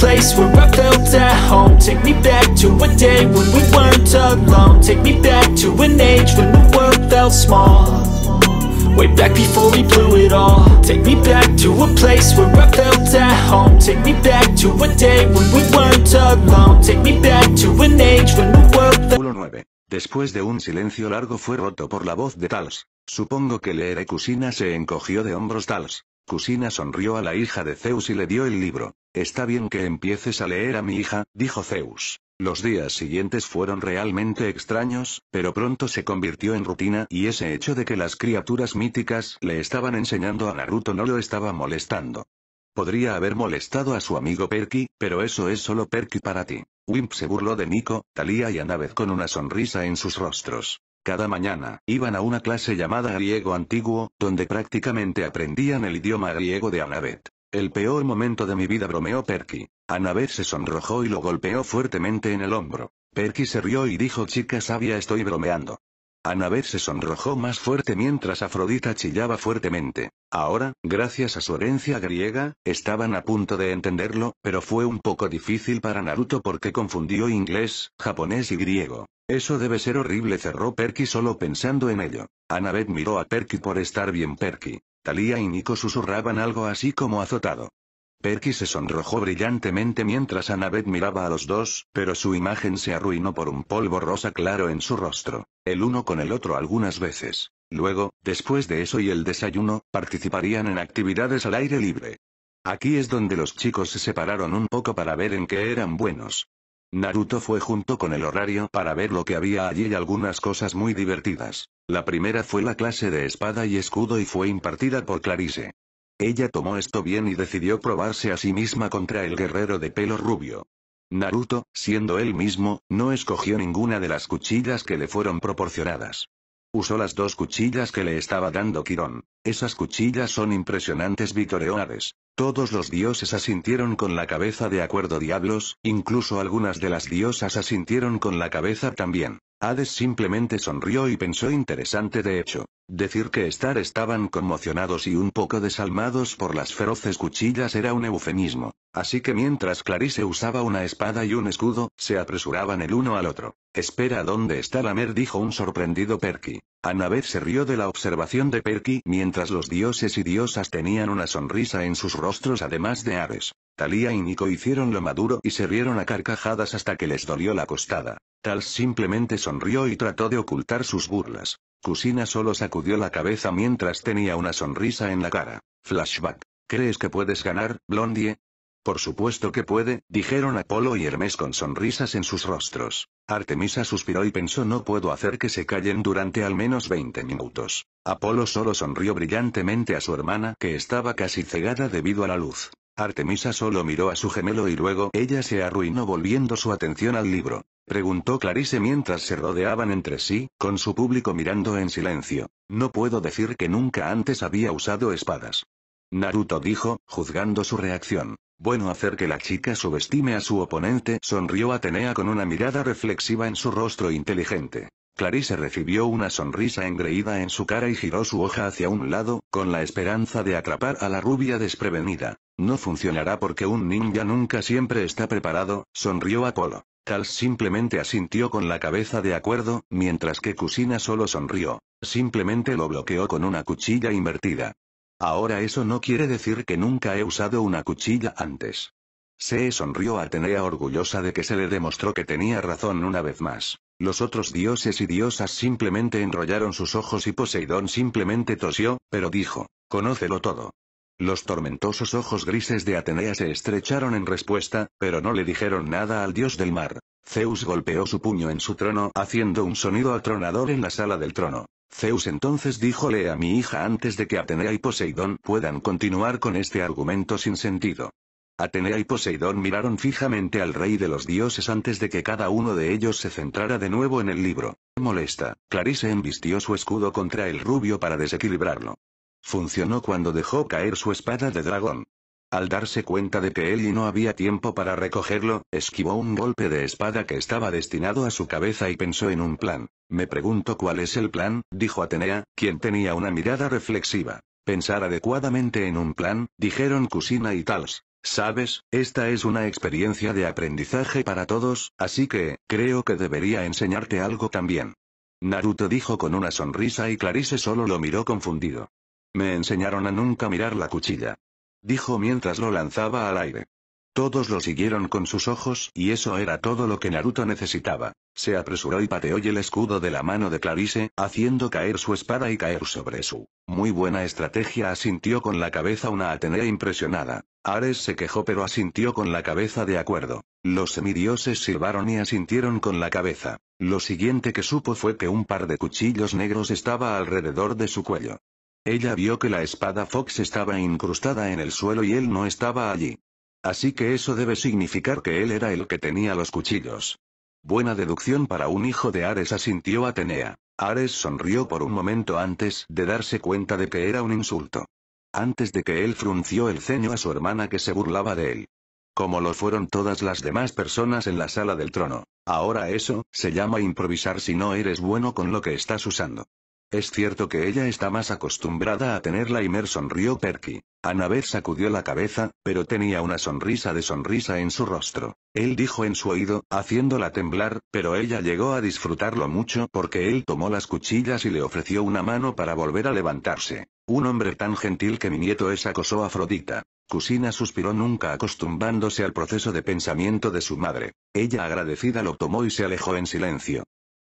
place where I felt at home Take me back to a day when we weren't alone Take me back to an age when the world felt small Way back before we blew it all Take me back to a place where I felt at home Take me back to a day when we weren't alone Take me back to an age when the world felt small Después de un silencio largo fue roto por la voz de Tals. Supongo que Leer cocina se encogió de hombros Tals. Cusina sonrió a la hija de Zeus y le dio el libro. Está bien que empieces a leer a mi hija, dijo Zeus. Los días siguientes fueron realmente extraños, pero pronto se convirtió en rutina y ese hecho de que las criaturas míticas le estaban enseñando a Naruto no lo estaba molestando. Podría haber molestado a su amigo Perky, pero eso es solo Perky para ti. Wimp se burló de Nico, Talia y Annabeth con una sonrisa en sus rostros. Cada mañana, iban a una clase llamada griego antiguo, donde prácticamente aprendían el idioma griego de Anabet. El peor momento de mi vida bromeó Perky. Annabeth se sonrojó y lo golpeó fuertemente en el hombro. Perky se rió y dijo chica sabia estoy bromeando. Annabeth se sonrojó más fuerte mientras Afrodita chillaba fuertemente. Ahora, gracias a su herencia griega, estaban a punto de entenderlo, pero fue un poco difícil para Naruto porque confundió inglés, japonés y griego. Eso debe ser horrible cerró Perky solo pensando en ello. Anabed miró a Perky por estar bien Perky. Talía y Nico susurraban algo así como azotado. Perky se sonrojó brillantemente mientras Annabeth miraba a los dos, pero su imagen se arruinó por un polvo rosa claro en su rostro. El uno con el otro algunas veces. Luego, después de eso y el desayuno, participarían en actividades al aire libre. Aquí es donde los chicos se separaron un poco para ver en qué eran buenos. Naruto fue junto con el horario para ver lo que había allí y algunas cosas muy divertidas. La primera fue la clase de espada y escudo y fue impartida por Clarice. Ella tomó esto bien y decidió probarse a sí misma contra el guerrero de pelo rubio. Naruto, siendo él mismo, no escogió ninguna de las cuchillas que le fueron proporcionadas. Usó las dos cuchillas que le estaba dando Quirón. Esas cuchillas son impresionantes vitoreoades. Todos los dioses asintieron con la cabeza de acuerdo diablos, incluso algunas de las diosas asintieron con la cabeza también. Hades simplemente sonrió y pensó interesante de hecho. Decir que estar estaban conmocionados y un poco desalmados por las feroces cuchillas era un eufemismo. Así que mientras Clarice usaba una espada y un escudo, se apresuraban el uno al otro. Espera, ¿dónde está la mer? dijo un sorprendido Perky. Annabeth se rió de la observación de Perky mientras los dioses y diosas tenían una sonrisa en sus rostros además de aves. Talía y Nico hicieron lo maduro y se rieron a carcajadas hasta que les dolió la costada. Tal simplemente sonrió y trató de ocultar sus burlas. Cusina solo sacudió la cabeza mientras tenía una sonrisa en la cara. Flashback. ¿Crees que puedes ganar, Blondie? Por supuesto que puede, dijeron Apolo y Hermes con sonrisas en sus rostros. Artemisa suspiró y pensó no puedo hacer que se callen durante al menos 20 minutos. Apolo solo sonrió brillantemente a su hermana que estaba casi cegada debido a la luz. Artemisa solo miró a su gemelo y luego ella se arruinó volviendo su atención al libro. Preguntó Clarice mientras se rodeaban entre sí, con su público mirando en silencio. No puedo decir que nunca antes había usado espadas. Naruto dijo, juzgando su reacción. Bueno hacer que la chica subestime a su oponente, sonrió Atenea con una mirada reflexiva en su rostro inteligente. Clarice recibió una sonrisa engreída en su cara y giró su hoja hacia un lado, con la esperanza de atrapar a la rubia desprevenida. No funcionará porque un ninja nunca siempre está preparado, sonrió Apolo. Tals simplemente asintió con la cabeza de acuerdo, mientras que Kusina solo sonrió. Simplemente lo bloqueó con una cuchilla invertida. Ahora eso no quiere decir que nunca he usado una cuchilla antes. Se sonrió Atenea orgullosa de que se le demostró que tenía razón una vez más. Los otros dioses y diosas simplemente enrollaron sus ojos y Poseidón simplemente tosió, pero dijo, conócelo todo. Los tormentosos ojos grises de Atenea se estrecharon en respuesta, pero no le dijeron nada al dios del mar. Zeus golpeó su puño en su trono haciendo un sonido atronador en la sala del trono. Zeus entonces díjole a mi hija antes de que Atenea y Poseidón puedan continuar con este argumento sin sentido. Atenea y Poseidón miraron fijamente al rey de los dioses antes de que cada uno de ellos se centrara de nuevo en el libro. Molesta, Clarice embistió su escudo contra el rubio para desequilibrarlo. Funcionó cuando dejó caer su espada de dragón. Al darse cuenta de que y no había tiempo para recogerlo, esquivó un golpe de espada que estaba destinado a su cabeza y pensó en un plan. Me pregunto cuál es el plan, dijo Atenea, quien tenía una mirada reflexiva. Pensar adecuadamente en un plan, dijeron Cusina y Tals. Sabes, esta es una experiencia de aprendizaje para todos, así que, creo que debería enseñarte algo también. Naruto dijo con una sonrisa y Clarice solo lo miró confundido. Me enseñaron a nunca mirar la cuchilla dijo mientras lo lanzaba al aire. Todos lo siguieron con sus ojos, y eso era todo lo que Naruto necesitaba. Se apresuró y pateó y el escudo de la mano de Clarice, haciendo caer su espada y caer sobre su. Muy buena estrategia asintió con la cabeza una Atenea impresionada. Ares se quejó pero asintió con la cabeza de acuerdo. Los semidioses silbaron y asintieron con la cabeza. Lo siguiente que supo fue que un par de cuchillos negros estaba alrededor de su cuello. Ella vio que la espada Fox estaba incrustada en el suelo y él no estaba allí. Así que eso debe significar que él era el que tenía los cuchillos. Buena deducción para un hijo de Ares asintió Atenea. Ares sonrió por un momento antes de darse cuenta de que era un insulto. Antes de que él frunció el ceño a su hermana que se burlaba de él. Como lo fueron todas las demás personas en la sala del trono. Ahora eso, se llama improvisar si no eres bueno con lo que estás usando. Es cierto que ella está más acostumbrada a tenerla y Mer sonrió Perky. vez sacudió la cabeza, pero tenía una sonrisa de sonrisa en su rostro. Él dijo en su oído, haciéndola temblar, pero ella llegó a disfrutarlo mucho porque él tomó las cuchillas y le ofreció una mano para volver a levantarse. Un hombre tan gentil que mi nieto es acosó a Afrodita. Cusina suspiró nunca acostumbrándose al proceso de pensamiento de su madre. Ella agradecida lo tomó y se alejó en silencio.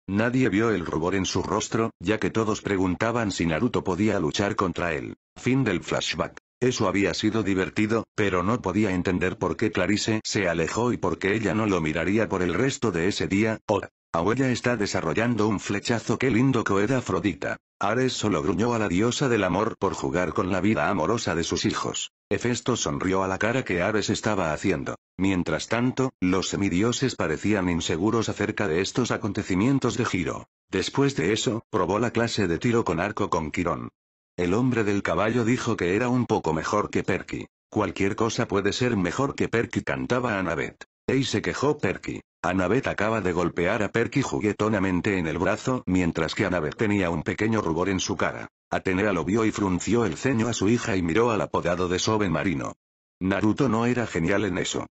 Nadie vio el rubor en su rostro, ya que todos preguntaban si Naruto podía luchar contra él. Fin del flashback. Eso había sido divertido, pero no podía entender por qué Clarice se alejó y por qué ella no lo miraría por el resto de ese día. Oh, Abuela está desarrollando un flechazo. Qué lindo coeda Afrodita. Ares solo gruñó a la diosa del amor por jugar con la vida amorosa de sus hijos. Hefesto sonrió a la cara que Ares estaba haciendo. Mientras tanto, los semidioses parecían inseguros acerca de estos acontecimientos de giro. Después de eso, probó la clase de tiro con arco con Quirón. El hombre del caballo dijo que era un poco mejor que Perky. Cualquier cosa puede ser mejor que Perky cantaba Anabet. Ey se quejó Perky. Annabeth acaba de golpear a Perky juguetonamente en el brazo mientras que Anabet tenía un pequeño rubor en su cara. Atenea lo vio y frunció el ceño a su hija y miró al apodado de Soben Marino. Naruto no era genial en eso.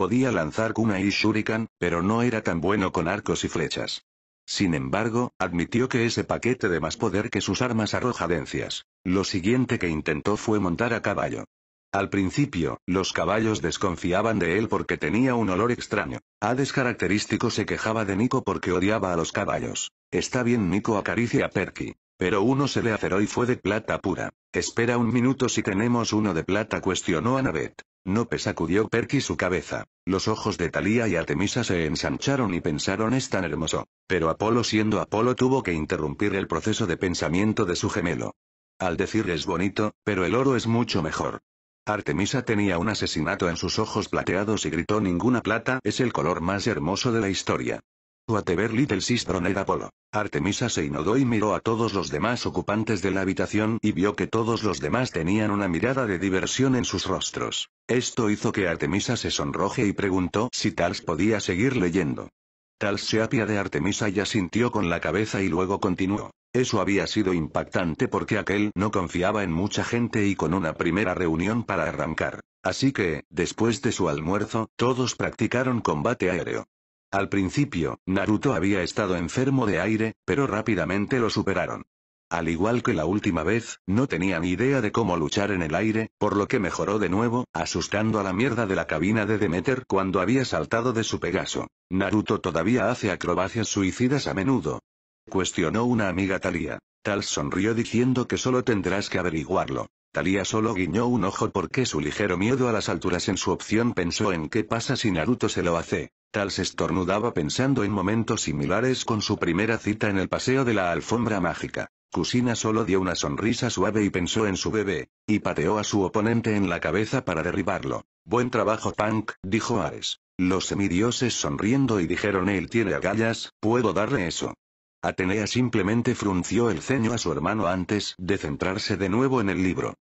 Podía lanzar kunai y shuriken, pero no era tan bueno con arcos y flechas. Sin embargo, admitió que ese paquete de más poder que sus armas dencias. Lo siguiente que intentó fue montar a caballo. Al principio, los caballos desconfiaban de él porque tenía un olor extraño. Hades característico se quejaba de Nico porque odiaba a los caballos. Está bien Nico acaricia a Perky. Pero uno se le aceró y fue de plata pura. Espera un minuto si tenemos uno de plata cuestionó Annabeth. Nope sacudió Perky su cabeza. Los ojos de Talía y Artemisa se ensancharon y pensaron es tan hermoso. Pero Apolo siendo Apolo tuvo que interrumpir el proceso de pensamiento de su gemelo. Al decir es bonito, pero el oro es mucho mejor. Artemisa tenía un asesinato en sus ojos plateados y gritó ninguna plata es el color más hermoso de la historia. Whatever Little Sister era Apolo. Artemisa se inodó y miró a todos los demás ocupantes de la habitación y vio que todos los demás tenían una mirada de diversión en sus rostros. Esto hizo que Artemisa se sonroje y preguntó si Tals podía seguir leyendo. Tals se apia de Artemisa y asintió con la cabeza y luego continuó. Eso había sido impactante porque aquel no confiaba en mucha gente y con una primera reunión para arrancar. Así que, después de su almuerzo, todos practicaron combate aéreo. Al principio, Naruto había estado enfermo de aire, pero rápidamente lo superaron. Al igual que la última vez, no tenía ni idea de cómo luchar en el aire, por lo que mejoró de nuevo, asustando a la mierda de la cabina de Demeter cuando había saltado de su Pegaso. Naruto todavía hace acrobacias suicidas a menudo. Cuestionó una amiga Talia. Tal sonrió diciendo que solo tendrás que averiguarlo. Talia solo guiñó un ojo porque su ligero miedo a las alturas en su opción pensó en qué pasa si Naruto se lo hace. Tal se estornudaba pensando en momentos similares con su primera cita en el paseo de la alfombra mágica. Cusina solo dio una sonrisa suave y pensó en su bebé, y pateó a su oponente en la cabeza para derribarlo. Buen trabajo, Punk, dijo Ares. Los semidioses sonriendo y dijeron él tiene agallas, puedo darle eso. Atenea simplemente frunció el ceño a su hermano antes de centrarse de nuevo en el libro.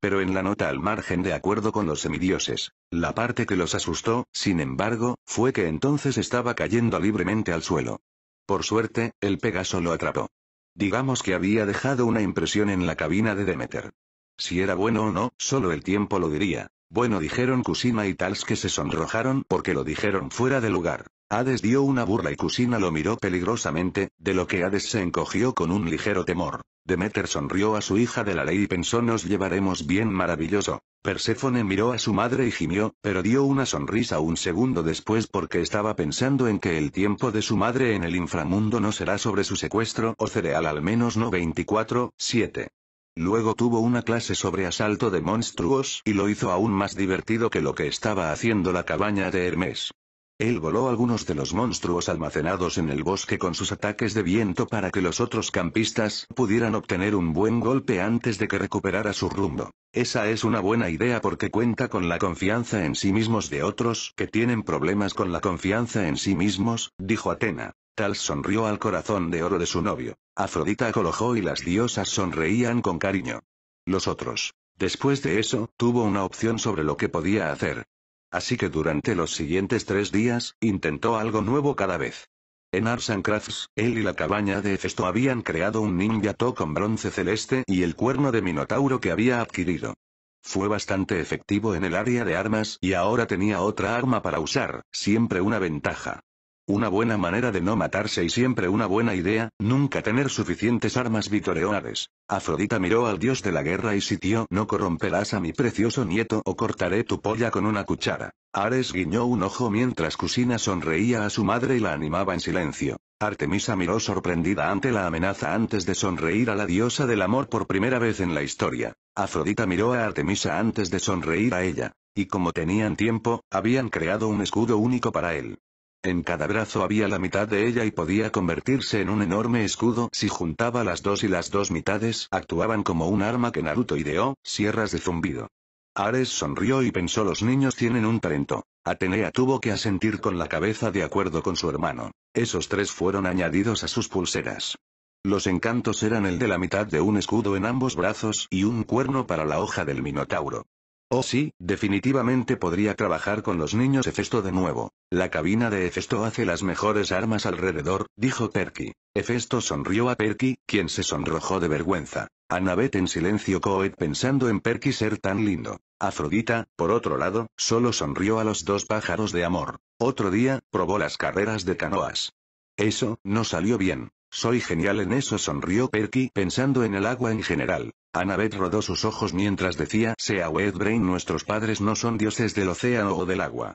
Pero en la nota al margen de acuerdo con los semidioses. La parte que los asustó, sin embargo, fue que entonces estaba cayendo libremente al suelo. Por suerte, el Pegaso lo atrapó. Digamos que había dejado una impresión en la cabina de Demeter. Si era bueno o no, solo el tiempo lo diría. Bueno dijeron Kusima y Tals que se sonrojaron porque lo dijeron fuera de lugar. Hades dio una burla y Cusina lo miró peligrosamente, de lo que Hades se encogió con un ligero temor. Demeter sonrió a su hija de la ley y pensó nos llevaremos bien maravilloso. Perséfone miró a su madre y gimió, pero dio una sonrisa un segundo después porque estaba pensando en que el tiempo de su madre en el inframundo no será sobre su secuestro o cereal al menos no 24, 7. Luego tuvo una clase sobre asalto de monstruos y lo hizo aún más divertido que lo que estaba haciendo la cabaña de Hermes. Él voló algunos de los monstruos almacenados en el bosque con sus ataques de viento para que los otros campistas pudieran obtener un buen golpe antes de que recuperara su rumbo. Esa es una buena idea porque cuenta con la confianza en sí mismos de otros que tienen problemas con la confianza en sí mismos, dijo Atena. Tal sonrió al corazón de oro de su novio. Afrodita acolojó y las diosas sonreían con cariño. Los otros. Después de eso, tuvo una opción sobre lo que podía hacer. Así que durante los siguientes tres días, intentó algo nuevo cada vez. En Arts Crafts, él y la cabaña de Hefesto habían creado un ninja to con bronce celeste y el cuerno de minotauro que había adquirido. Fue bastante efectivo en el área de armas y ahora tenía otra arma para usar, siempre una ventaja. Una buena manera de no matarse y siempre una buena idea, nunca tener suficientes armas vitoreó Ares. Afrodita miró al dios de la guerra y sitió no corromperás a mi precioso nieto o cortaré tu polla con una cuchara. Ares guiñó un ojo mientras Cusina sonreía a su madre y la animaba en silencio. Artemisa miró sorprendida ante la amenaza antes de sonreír a la diosa del amor por primera vez en la historia. Afrodita miró a Artemisa antes de sonreír a ella. Y como tenían tiempo, habían creado un escudo único para él. En cada brazo había la mitad de ella y podía convertirse en un enorme escudo si juntaba las dos y las dos mitades, actuaban como un arma que Naruto ideó, sierras de zumbido. Ares sonrió y pensó los niños tienen un talento. Atenea tuvo que asentir con la cabeza de acuerdo con su hermano. Esos tres fueron añadidos a sus pulseras. Los encantos eran el de la mitad de un escudo en ambos brazos y un cuerno para la hoja del Minotauro. Oh sí, definitivamente podría trabajar con los niños Hefesto de nuevo. La cabina de Hefesto hace las mejores armas alrededor, dijo Perky. Hefesto sonrió a Perky, quien se sonrojó de vergüenza. Annabeth en silencio coed pensando en Perky ser tan lindo. Afrodita, por otro lado, solo sonrió a los dos pájaros de amor. Otro día, probó las carreras de canoas. Eso, no salió bien. Soy genial en eso, sonrió Perky pensando en el agua en general. Annabeth rodó sus ojos mientras decía, sea Brain, nuestros padres no son dioses del océano o del agua.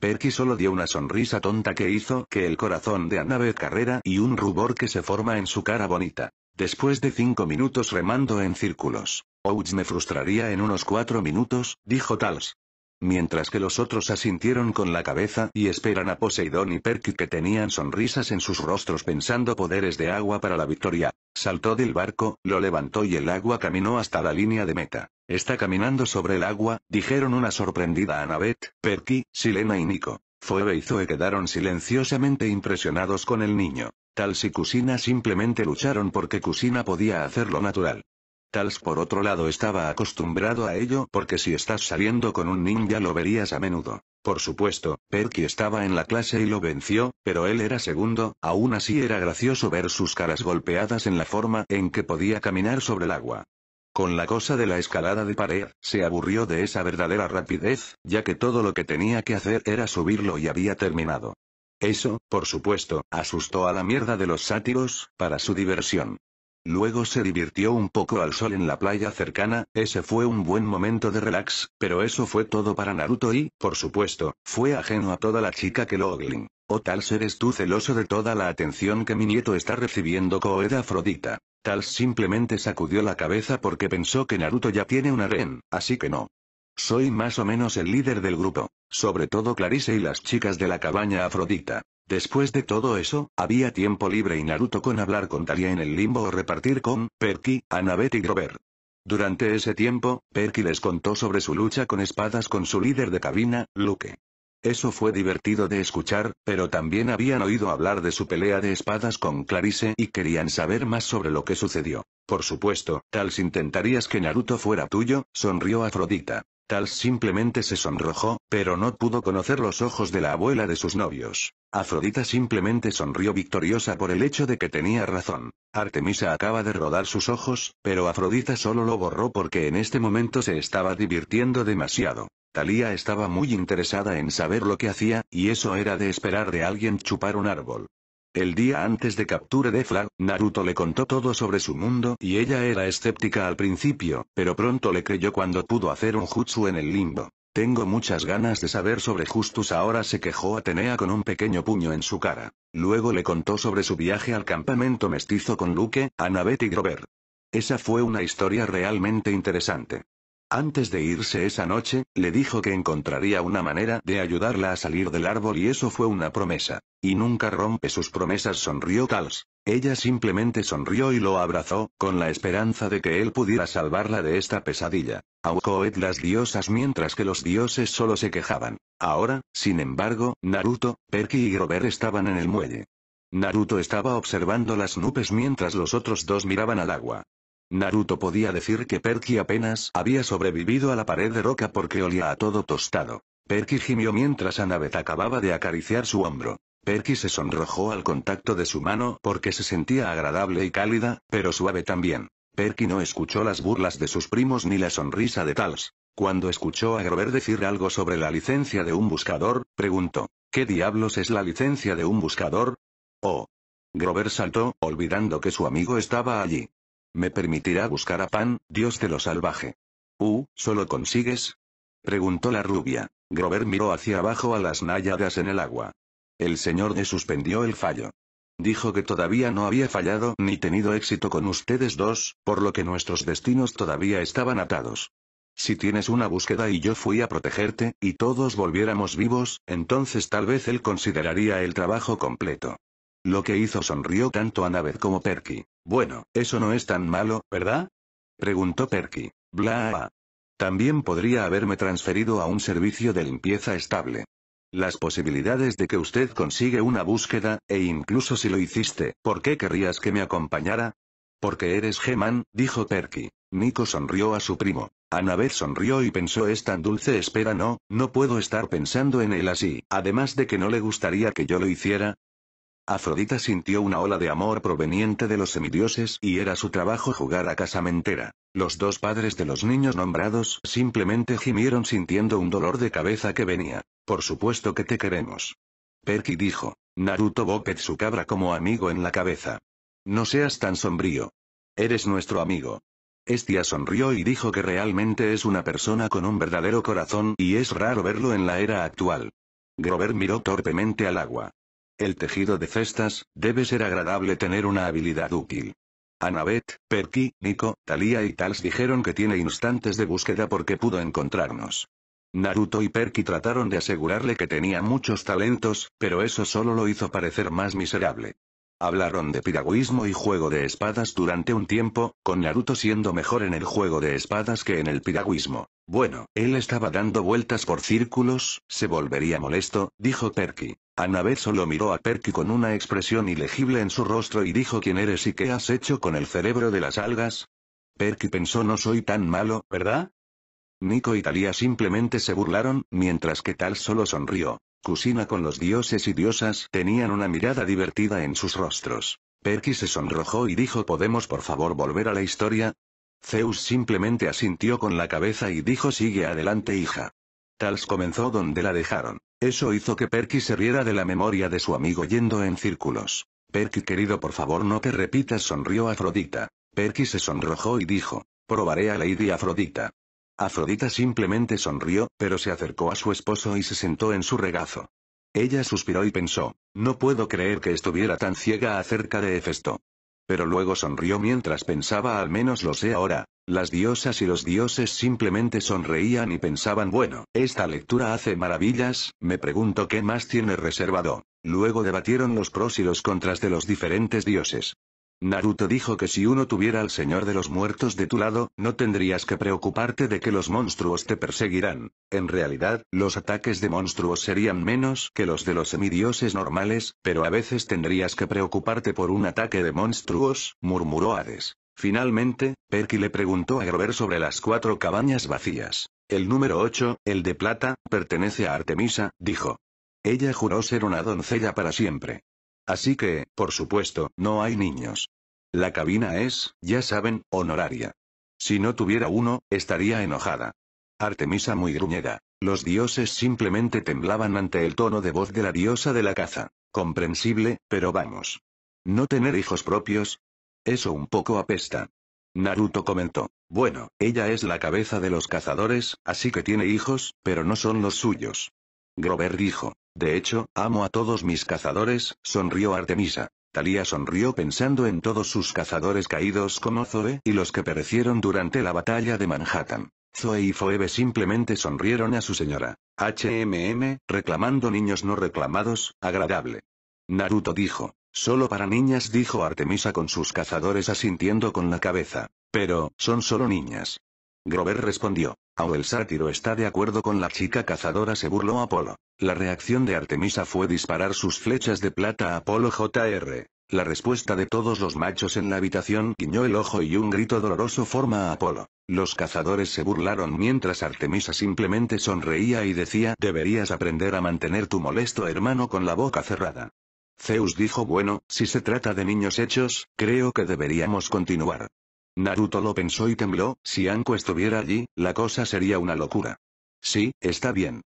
Perky solo dio una sonrisa tonta que hizo que el corazón de Annabeth carrera y un rubor que se forma en su cara bonita. Después de cinco minutos remando en círculos. Ouch me frustraría en unos cuatro minutos, dijo Tals mientras que los otros asintieron con la cabeza y esperan a Poseidón y Perky que tenían sonrisas en sus rostros pensando poderes de agua para la victoria. Saltó del barco, lo levantó y el agua caminó hasta la línea de meta. Está caminando sobre el agua, dijeron una sorprendida Annabeth, Perky, Silena y Nico. Fue y Zoe quedaron silenciosamente impresionados con el niño. Tal si Cusina simplemente lucharon porque Cusina podía hacerlo natural. Tals por otro lado estaba acostumbrado a ello porque si estás saliendo con un ninja lo verías a menudo. Por supuesto, Perky estaba en la clase y lo venció, pero él era segundo, aún así era gracioso ver sus caras golpeadas en la forma en que podía caminar sobre el agua. Con la cosa de la escalada de pared, se aburrió de esa verdadera rapidez, ya que todo lo que tenía que hacer era subirlo y había terminado. Eso, por supuesto, asustó a la mierda de los sátiros, para su diversión. Luego se divirtió un poco al sol en la playa cercana, ese fue un buen momento de relax, pero eso fue todo para Naruto y, por supuesto, fue ajeno a toda la chica que lo oglin. O oh, tal eres tú celoso de toda la atención que mi nieto está recibiendo Koeda Afrodita. Tal simplemente sacudió la cabeza porque pensó que Naruto ya tiene una ren, así que no. Soy más o menos el líder del grupo, sobre todo Clarice y las chicas de la cabaña Afrodita. Después de todo eso, había tiempo libre y Naruto con hablar con Talia en el limbo o repartir con Perky, Annabeth y Grover. Durante ese tiempo, Perky les contó sobre su lucha con espadas con su líder de cabina, Luke. Eso fue divertido de escuchar, pero también habían oído hablar de su pelea de espadas con Clarice y querían saber más sobre lo que sucedió. Por supuesto, tal si intentarías que Naruto fuera tuyo, sonrió Afrodita. Tal simplemente se sonrojó, pero no pudo conocer los ojos de la abuela de sus novios. Afrodita simplemente sonrió victoriosa por el hecho de que tenía razón. Artemisa acaba de rodar sus ojos, pero Afrodita solo lo borró porque en este momento se estaba divirtiendo demasiado. Talía estaba muy interesada en saber lo que hacía, y eso era de esperar de alguien chupar un árbol. El día antes de captura de Flag, Naruto le contó todo sobre su mundo y ella era escéptica al principio, pero pronto le creyó cuando pudo hacer un jutsu en el limbo. Tengo muchas ganas de saber sobre Justus ahora se quejó Atenea con un pequeño puño en su cara. Luego le contó sobre su viaje al campamento mestizo con Luke, Annabeth y Grover. Esa fue una historia realmente interesante. Antes de irse esa noche, le dijo que encontraría una manera de ayudarla a salir del árbol y eso fue una promesa. Y nunca rompe sus promesas, sonrió Tals. Ella simplemente sonrió y lo abrazó, con la esperanza de que él pudiera salvarla de esta pesadilla. Aucoed las diosas mientras que los dioses solo se quejaban. Ahora, sin embargo, Naruto, Perky y Grover estaban en el muelle. Naruto estaba observando las nubes mientras los otros dos miraban al agua. Naruto podía decir que Perky apenas había sobrevivido a la pared de roca porque olía a todo tostado. Perky gimió mientras Annabeth acababa de acariciar su hombro. Perky se sonrojó al contacto de su mano porque se sentía agradable y cálida, pero suave también. Perky no escuchó las burlas de sus primos ni la sonrisa de Tals. Cuando escuchó a Grover decir algo sobre la licencia de un buscador, preguntó, ¿qué diablos es la licencia de un buscador? Oh. Grover saltó, olvidando que su amigo estaba allí. Me permitirá buscar a Pan, dios de lo salvaje. Uh, ¿solo consigues? Preguntó la rubia. Grover miró hacia abajo a las náyadas en el agua. El señor de suspendió el fallo. Dijo que todavía no había fallado ni tenido éxito con ustedes dos, por lo que nuestros destinos todavía estaban atados. Si tienes una búsqueda y yo fui a protegerte, y todos volviéramos vivos, entonces tal vez él consideraría el trabajo completo. Lo que hizo sonrió tanto a como Perky. Bueno, eso no es tan malo, ¿verdad? Preguntó Perky. Bla. También podría haberme transferido a un servicio de limpieza estable. Las posibilidades de que usted consigue una búsqueda, e incluso si lo hiciste, ¿por qué querrías que me acompañara? Porque eres G-man», dijo Perky. Nico sonrió a su primo. Annabeth sonrió y pensó es tan dulce espera no, no puedo estar pensando en él así, además de que no le gustaría que yo lo hiciera, Afrodita sintió una ola de amor proveniente de los semidioses y era su trabajo jugar a casamentera. Los dos padres de los niños nombrados simplemente gimieron sintiendo un dolor de cabeza que venía. Por supuesto que te queremos. Perky dijo. Naruto Boket su cabra como amigo en la cabeza. No seas tan sombrío. Eres nuestro amigo. Estia sonrió y dijo que realmente es una persona con un verdadero corazón y es raro verlo en la era actual. Grover miró torpemente al agua. El tejido de cestas, debe ser agradable tener una habilidad útil. Annabeth, Perky, Nico, Talia y Tals dijeron que tiene instantes de búsqueda porque pudo encontrarnos. Naruto y Perky trataron de asegurarle que tenía muchos talentos, pero eso solo lo hizo parecer más miserable. Hablaron de piragüismo y juego de espadas durante un tiempo, con Naruto siendo mejor en el juego de espadas que en el piragüismo. Bueno, él estaba dando vueltas por círculos, se volvería molesto, dijo Perky. Annabeth solo miró a Perky con una expresión ilegible en su rostro y dijo quién eres y qué has hecho con el cerebro de las algas. Perky pensó no soy tan malo, ¿verdad? Nico y Talia simplemente se burlaron, mientras que Tal solo sonrió. Cusina con los dioses y diosas tenían una mirada divertida en sus rostros. Perky se sonrojó y dijo ¿Podemos por favor volver a la historia? Zeus simplemente asintió con la cabeza y dijo sigue adelante hija. Tals comenzó donde la dejaron. Eso hizo que Perky se riera de la memoria de su amigo yendo en círculos. Perky querido por favor no te repitas sonrió Afrodita. Perky se sonrojó y dijo, probaré a Lady Afrodita. Afrodita simplemente sonrió, pero se acercó a su esposo y se sentó en su regazo. Ella suspiró y pensó, no puedo creer que estuviera tan ciega acerca de Hefesto. Pero luego sonrió mientras pensaba al menos lo sé ahora, las diosas y los dioses simplemente sonreían y pensaban bueno, esta lectura hace maravillas, me pregunto qué más tiene reservado. Luego debatieron los pros y los contras de los diferentes dioses. Naruto dijo que si uno tuviera al Señor de los Muertos de tu lado, no tendrías que preocuparte de que los monstruos te perseguirán. En realidad, los ataques de monstruos serían menos que los de los semidioses normales, pero a veces tendrías que preocuparte por un ataque de monstruos, murmuró Hades. Finalmente, Perky le preguntó a Grover sobre las cuatro cabañas vacías. El número 8, el de plata, pertenece a Artemisa, dijo. Ella juró ser una doncella para siempre. Así que, por supuesto, no hay niños. La cabina es, ya saben, honoraria. Si no tuviera uno, estaría enojada. Artemisa muy gruñeda. Los dioses simplemente temblaban ante el tono de voz de la diosa de la caza. Comprensible, pero vamos. ¿No tener hijos propios? Eso un poco apesta. Naruto comentó. Bueno, ella es la cabeza de los cazadores, así que tiene hijos, pero no son los suyos. Grover dijo. De hecho, amo a todos mis cazadores, sonrió Artemisa. Talía sonrió pensando en todos sus cazadores caídos como Zoe y los que perecieron durante la batalla de Manhattan. Zoe y Phoebe simplemente sonrieron a su señora. HMM, reclamando niños no reclamados, agradable. Naruto dijo. Solo para niñas dijo Artemisa con sus cazadores asintiendo con la cabeza. Pero, son solo niñas. Grover respondió. Ao el sátiro está de acuerdo con la chica cazadora se burló Apolo. La reacción de Artemisa fue disparar sus flechas de plata a Apolo JR. La respuesta de todos los machos en la habitación guiñó el ojo y un grito doloroso forma a Apolo. Los cazadores se burlaron mientras Artemisa simplemente sonreía y decía deberías aprender a mantener tu molesto hermano con la boca cerrada. Zeus dijo bueno, si se trata de niños hechos, creo que deberíamos continuar. Naruto lo pensó y tembló, si Anko estuviera allí, la cosa sería una locura. Sí, está bien.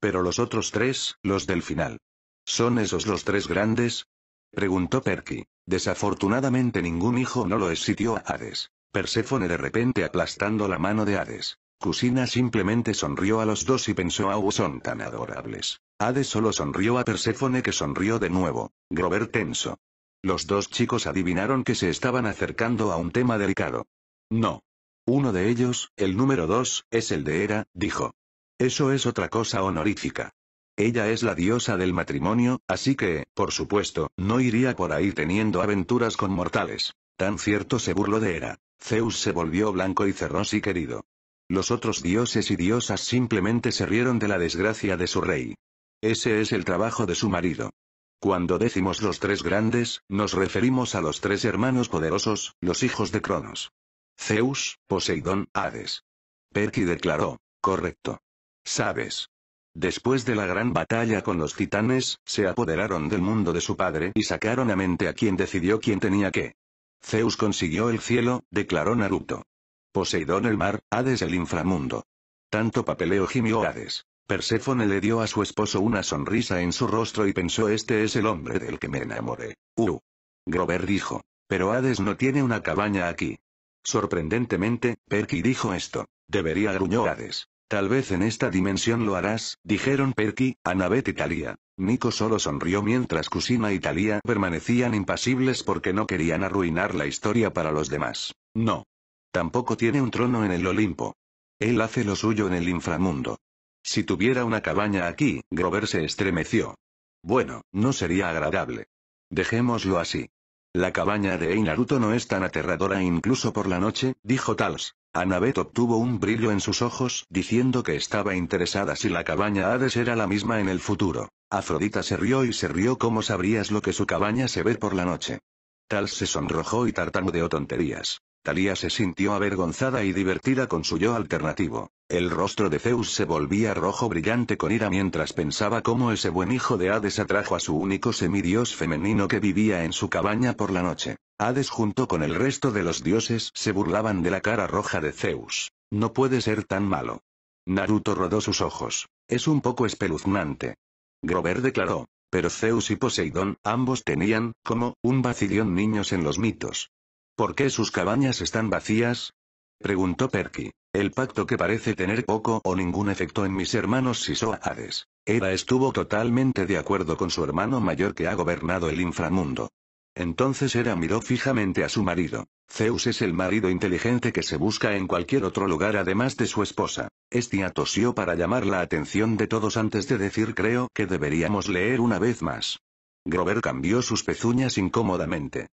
Pero los otros tres, los del final. ¿Son esos los tres grandes? Preguntó Perky. Desafortunadamente ningún hijo no lo exitió a Hades. Perséfone de repente aplastando la mano de Hades. Kusina simplemente sonrió a los dos y pensó, oh, son tan adorables. Hades solo sonrió a Perséfone que sonrió de nuevo. Grover tenso. Los dos chicos adivinaron que se estaban acercando a un tema delicado. No. Uno de ellos, el número dos, es el de Hera, dijo. Eso es otra cosa honorífica. Ella es la diosa del matrimonio, así que, por supuesto, no iría por ahí teniendo aventuras con mortales. Tan cierto se burló de Hera. Zeus se volvió blanco y cerró sí querido. Los otros dioses y diosas simplemente se rieron de la desgracia de su rey. Ese es el trabajo de su marido. Cuando decimos los tres grandes, nos referimos a los tres hermanos poderosos, los hijos de Cronos. Zeus, Poseidón, Hades. Perky declaró, correcto. Sabes. Después de la gran batalla con los titanes, se apoderaron del mundo de su padre y sacaron a mente a quien decidió quién tenía qué. Zeus consiguió el cielo, declaró Naruto. Poseidón el mar, Hades el inframundo. Tanto papeleo gimió Hades. Perséfone le dio a su esposo una sonrisa en su rostro y pensó este es el hombre del que me enamoré. Uh. Grover dijo. Pero Hades no tiene una cabaña aquí. Sorprendentemente, Perky dijo esto. Debería gruñó Hades. Tal vez en esta dimensión lo harás, dijeron Perky, Annabeth y Talía. Nico solo sonrió mientras Cusina y Talía permanecían impasibles porque no querían arruinar la historia para los demás. No. Tampoco tiene un trono en el Olimpo. Él hace lo suyo en el inframundo. Si tuviera una cabaña aquí, Grover se estremeció. Bueno, no sería agradable. Dejémoslo así. La cabaña de Einaruto Naruto no es tan aterradora incluso por la noche, dijo Tals. Anabeth obtuvo un brillo en sus ojos, diciendo que estaba interesada si la cabaña de era la misma en el futuro. Afrodita se rió y se rió como sabrías lo que su cabaña se ve por la noche. Tals se sonrojó y tartamudeó tonterías. Talía se sintió avergonzada y divertida con su yo alternativo. El rostro de Zeus se volvía rojo brillante con ira mientras pensaba cómo ese buen hijo de Hades atrajo a su único semidios femenino que vivía en su cabaña por la noche. Hades junto con el resto de los dioses se burlaban de la cara roja de Zeus. No puede ser tan malo. Naruto rodó sus ojos. Es un poco espeluznante. Grover declaró. Pero Zeus y Poseidón, ambos tenían, como, un vacilión niños en los mitos. ¿Por qué sus cabañas están vacías? Preguntó Perky. El pacto que parece tener poco o ningún efecto en mis hermanos hades Era estuvo totalmente de acuerdo con su hermano mayor que ha gobernado el inframundo. Entonces Era miró fijamente a su marido. Zeus es el marido inteligente que se busca en cualquier otro lugar además de su esposa. Estia tosió para llamar la atención de todos antes de decir creo que deberíamos leer una vez más. Grover cambió sus pezuñas incómodamente.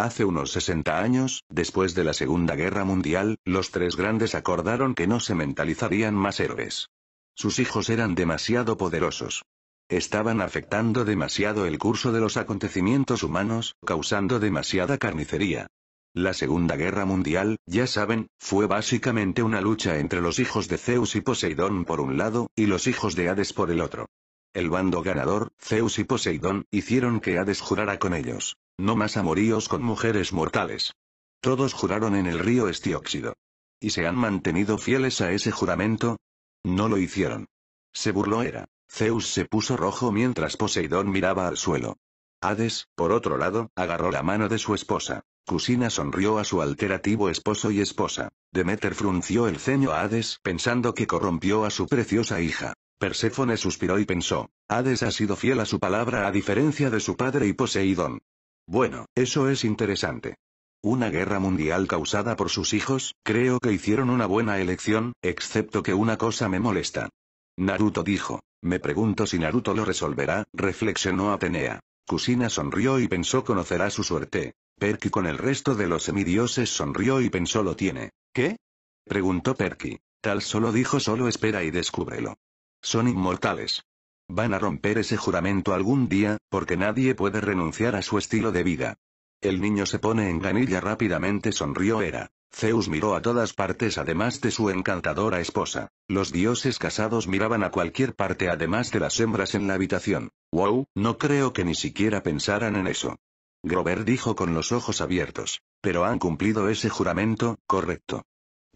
Hace unos 60 años, después de la Segunda Guerra Mundial, los tres grandes acordaron que no se mentalizarían más héroes. Sus hijos eran demasiado poderosos. Estaban afectando demasiado el curso de los acontecimientos humanos, causando demasiada carnicería. La Segunda Guerra Mundial, ya saben, fue básicamente una lucha entre los hijos de Zeus y Poseidón por un lado, y los hijos de Hades por el otro. El bando ganador, Zeus y Poseidón, hicieron que Hades jurara con ellos. No más amoríos con mujeres mortales. Todos juraron en el río Estióxido. ¿Y se han mantenido fieles a ese juramento? No lo hicieron. Se burló Era. Zeus se puso rojo mientras Poseidón miraba al suelo. Hades, por otro lado, agarró la mano de su esposa. Cusina sonrió a su alterativo esposo y esposa. Demeter frunció el ceño a Hades pensando que corrompió a su preciosa hija. Perséfone suspiró y pensó, Hades ha sido fiel a su palabra a diferencia de su padre y Poseidón. Bueno, eso es interesante. Una guerra mundial causada por sus hijos, creo que hicieron una buena elección, excepto que una cosa me molesta. Naruto dijo. Me pregunto si Naruto lo resolverá, reflexionó Atenea. Kusina sonrió y pensó conocerá su suerte. Perky con el resto de los semidioses sonrió y pensó lo tiene. ¿Qué? preguntó Perky. Tal solo dijo solo espera y descúbrelo. Son inmortales. Van a romper ese juramento algún día, porque nadie puede renunciar a su estilo de vida. El niño se pone en ganilla rápidamente sonrió Era. Zeus miró a todas partes además de su encantadora esposa. Los dioses casados miraban a cualquier parte además de las hembras en la habitación. Wow, no creo que ni siquiera pensaran en eso. Grover dijo con los ojos abiertos. Pero han cumplido ese juramento, correcto.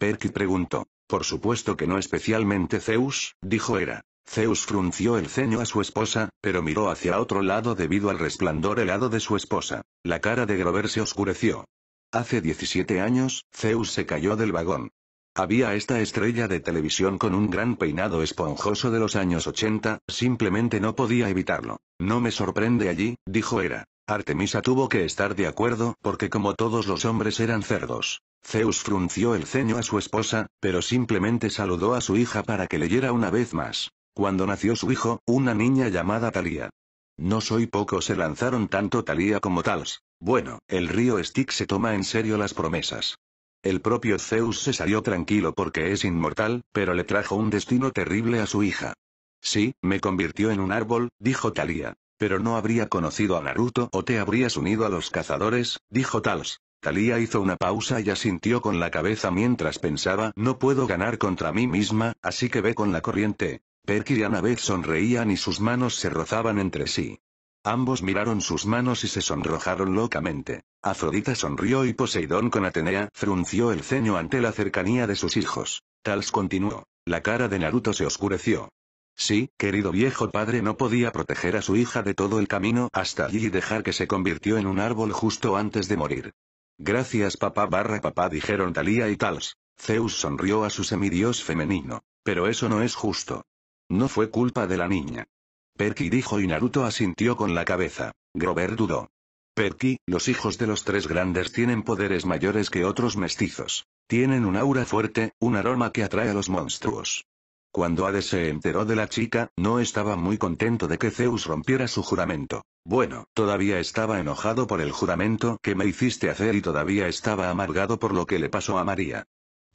Perky preguntó. Por supuesto que no especialmente Zeus, dijo Hera. Zeus frunció el ceño a su esposa, pero miró hacia otro lado debido al resplandor helado de su esposa. La cara de Grover se oscureció. Hace 17 años, Zeus se cayó del vagón. Había esta estrella de televisión con un gran peinado esponjoso de los años 80, simplemente no podía evitarlo. No me sorprende allí, dijo Era. Artemisa tuvo que estar de acuerdo, porque como todos los hombres eran cerdos. Zeus frunció el ceño a su esposa, pero simplemente saludó a su hija para que leyera una vez más. Cuando nació su hijo, una niña llamada Talía. No soy poco se lanzaron tanto Talía como Tals. Bueno, el río Stick se toma en serio las promesas. El propio Zeus se salió tranquilo porque es inmortal, pero le trajo un destino terrible a su hija. Sí, me convirtió en un árbol, dijo Talía. Pero no habría conocido a Naruto o te habrías unido a los cazadores, dijo Tals. Talía hizo una pausa y asintió con la cabeza mientras pensaba, no puedo ganar contra mí misma, así que ve con la corriente. Perky y vez sonreían y sus manos se rozaban entre sí. Ambos miraron sus manos y se sonrojaron locamente. Afrodita sonrió y Poseidón con Atenea frunció el ceño ante la cercanía de sus hijos. Tals continuó. La cara de Naruto se oscureció. Sí, querido viejo padre no podía proteger a su hija de todo el camino hasta allí y dejar que se convirtió en un árbol justo antes de morir. Gracias papá barra papá dijeron Talía y Tals. Zeus sonrió a su semidios femenino. Pero eso no es justo. No fue culpa de la niña. Perky dijo y Naruto asintió con la cabeza. Grover dudó. Perky, los hijos de los tres grandes tienen poderes mayores que otros mestizos. Tienen un aura fuerte, un aroma que atrae a los monstruos. Cuando Ade se enteró de la chica, no estaba muy contento de que Zeus rompiera su juramento. Bueno, todavía estaba enojado por el juramento que me hiciste hacer y todavía estaba amargado por lo que le pasó a María.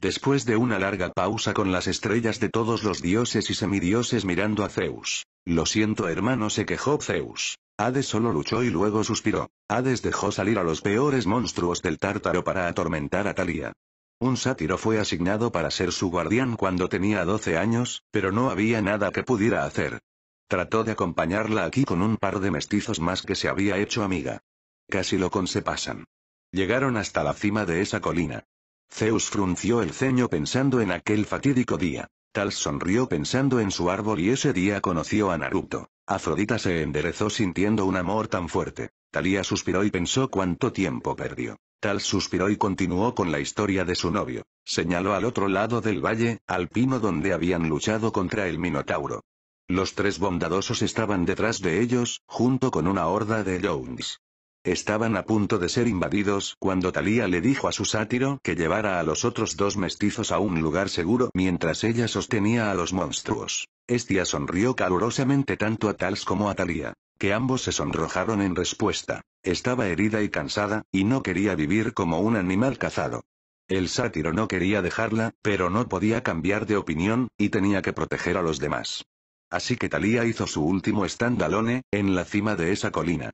Después de una larga pausa con las estrellas de todos los dioses y semidioses mirando a Zeus. Lo siento hermano se quejó Zeus. Hades solo luchó y luego suspiró. Hades dejó salir a los peores monstruos del tártaro para atormentar a Talía. Un sátiro fue asignado para ser su guardián cuando tenía 12 años, pero no había nada que pudiera hacer. Trató de acompañarla aquí con un par de mestizos más que se había hecho amiga. Casi lo pasan. Llegaron hasta la cima de esa colina. Zeus frunció el ceño pensando en aquel fatídico día. Tal sonrió pensando en su árbol y ese día conoció a Naruto. Afrodita se enderezó sintiendo un amor tan fuerte. Talía suspiró y pensó cuánto tiempo perdió. Tal suspiró y continuó con la historia de su novio. Señaló al otro lado del valle, al pino donde habían luchado contra el Minotauro. Los tres bondadosos estaban detrás de ellos, junto con una horda de Jones. Estaban a punto de ser invadidos cuando Talía le dijo a su sátiro que llevara a los otros dos mestizos a un lugar seguro mientras ella sostenía a los monstruos. Estia sonrió calurosamente tanto a Tals como a Talía, que ambos se sonrojaron en respuesta. Estaba herida y cansada, y no quería vivir como un animal cazado. El sátiro no quería dejarla, pero no podía cambiar de opinión, y tenía que proteger a los demás. Así que Talía hizo su último estandalone, en la cima de esa colina.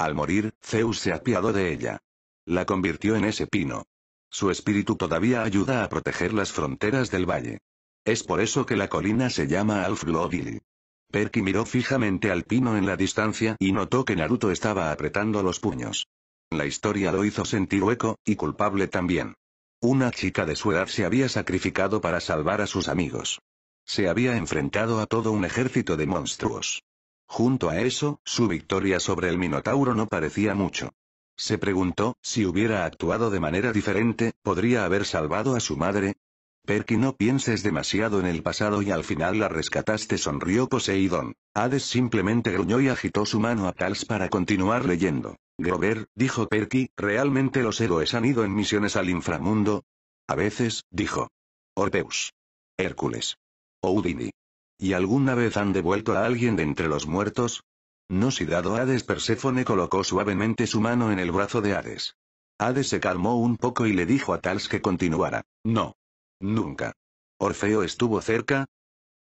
Al morir, Zeus se apiadó de ella. La convirtió en ese pino. Su espíritu todavía ayuda a proteger las fronteras del valle. Es por eso que la colina se llama Alflodil. Perky miró fijamente al pino en la distancia y notó que Naruto estaba apretando los puños. La historia lo hizo sentir hueco, y culpable también. Una chica de su edad se había sacrificado para salvar a sus amigos. Se había enfrentado a todo un ejército de monstruos. Junto a eso, su victoria sobre el Minotauro no parecía mucho. Se preguntó, si hubiera actuado de manera diferente, ¿podría haber salvado a su madre? Perky no pienses demasiado en el pasado y al final la rescataste sonrió Poseidón. Hades simplemente gruñó y agitó su mano a Tals para continuar leyendo. Grover, dijo Perky, ¿realmente los héroes han ido en misiones al inframundo? A veces, dijo. Orpeus. Hércules. Houdini. ¿Y alguna vez han devuelto a alguien de entre los muertos? No si dado Hades Perséfone colocó suavemente su mano en el brazo de Hades. Hades se calmó un poco y le dijo a Tals que continuara. No. Nunca. Orfeo estuvo cerca.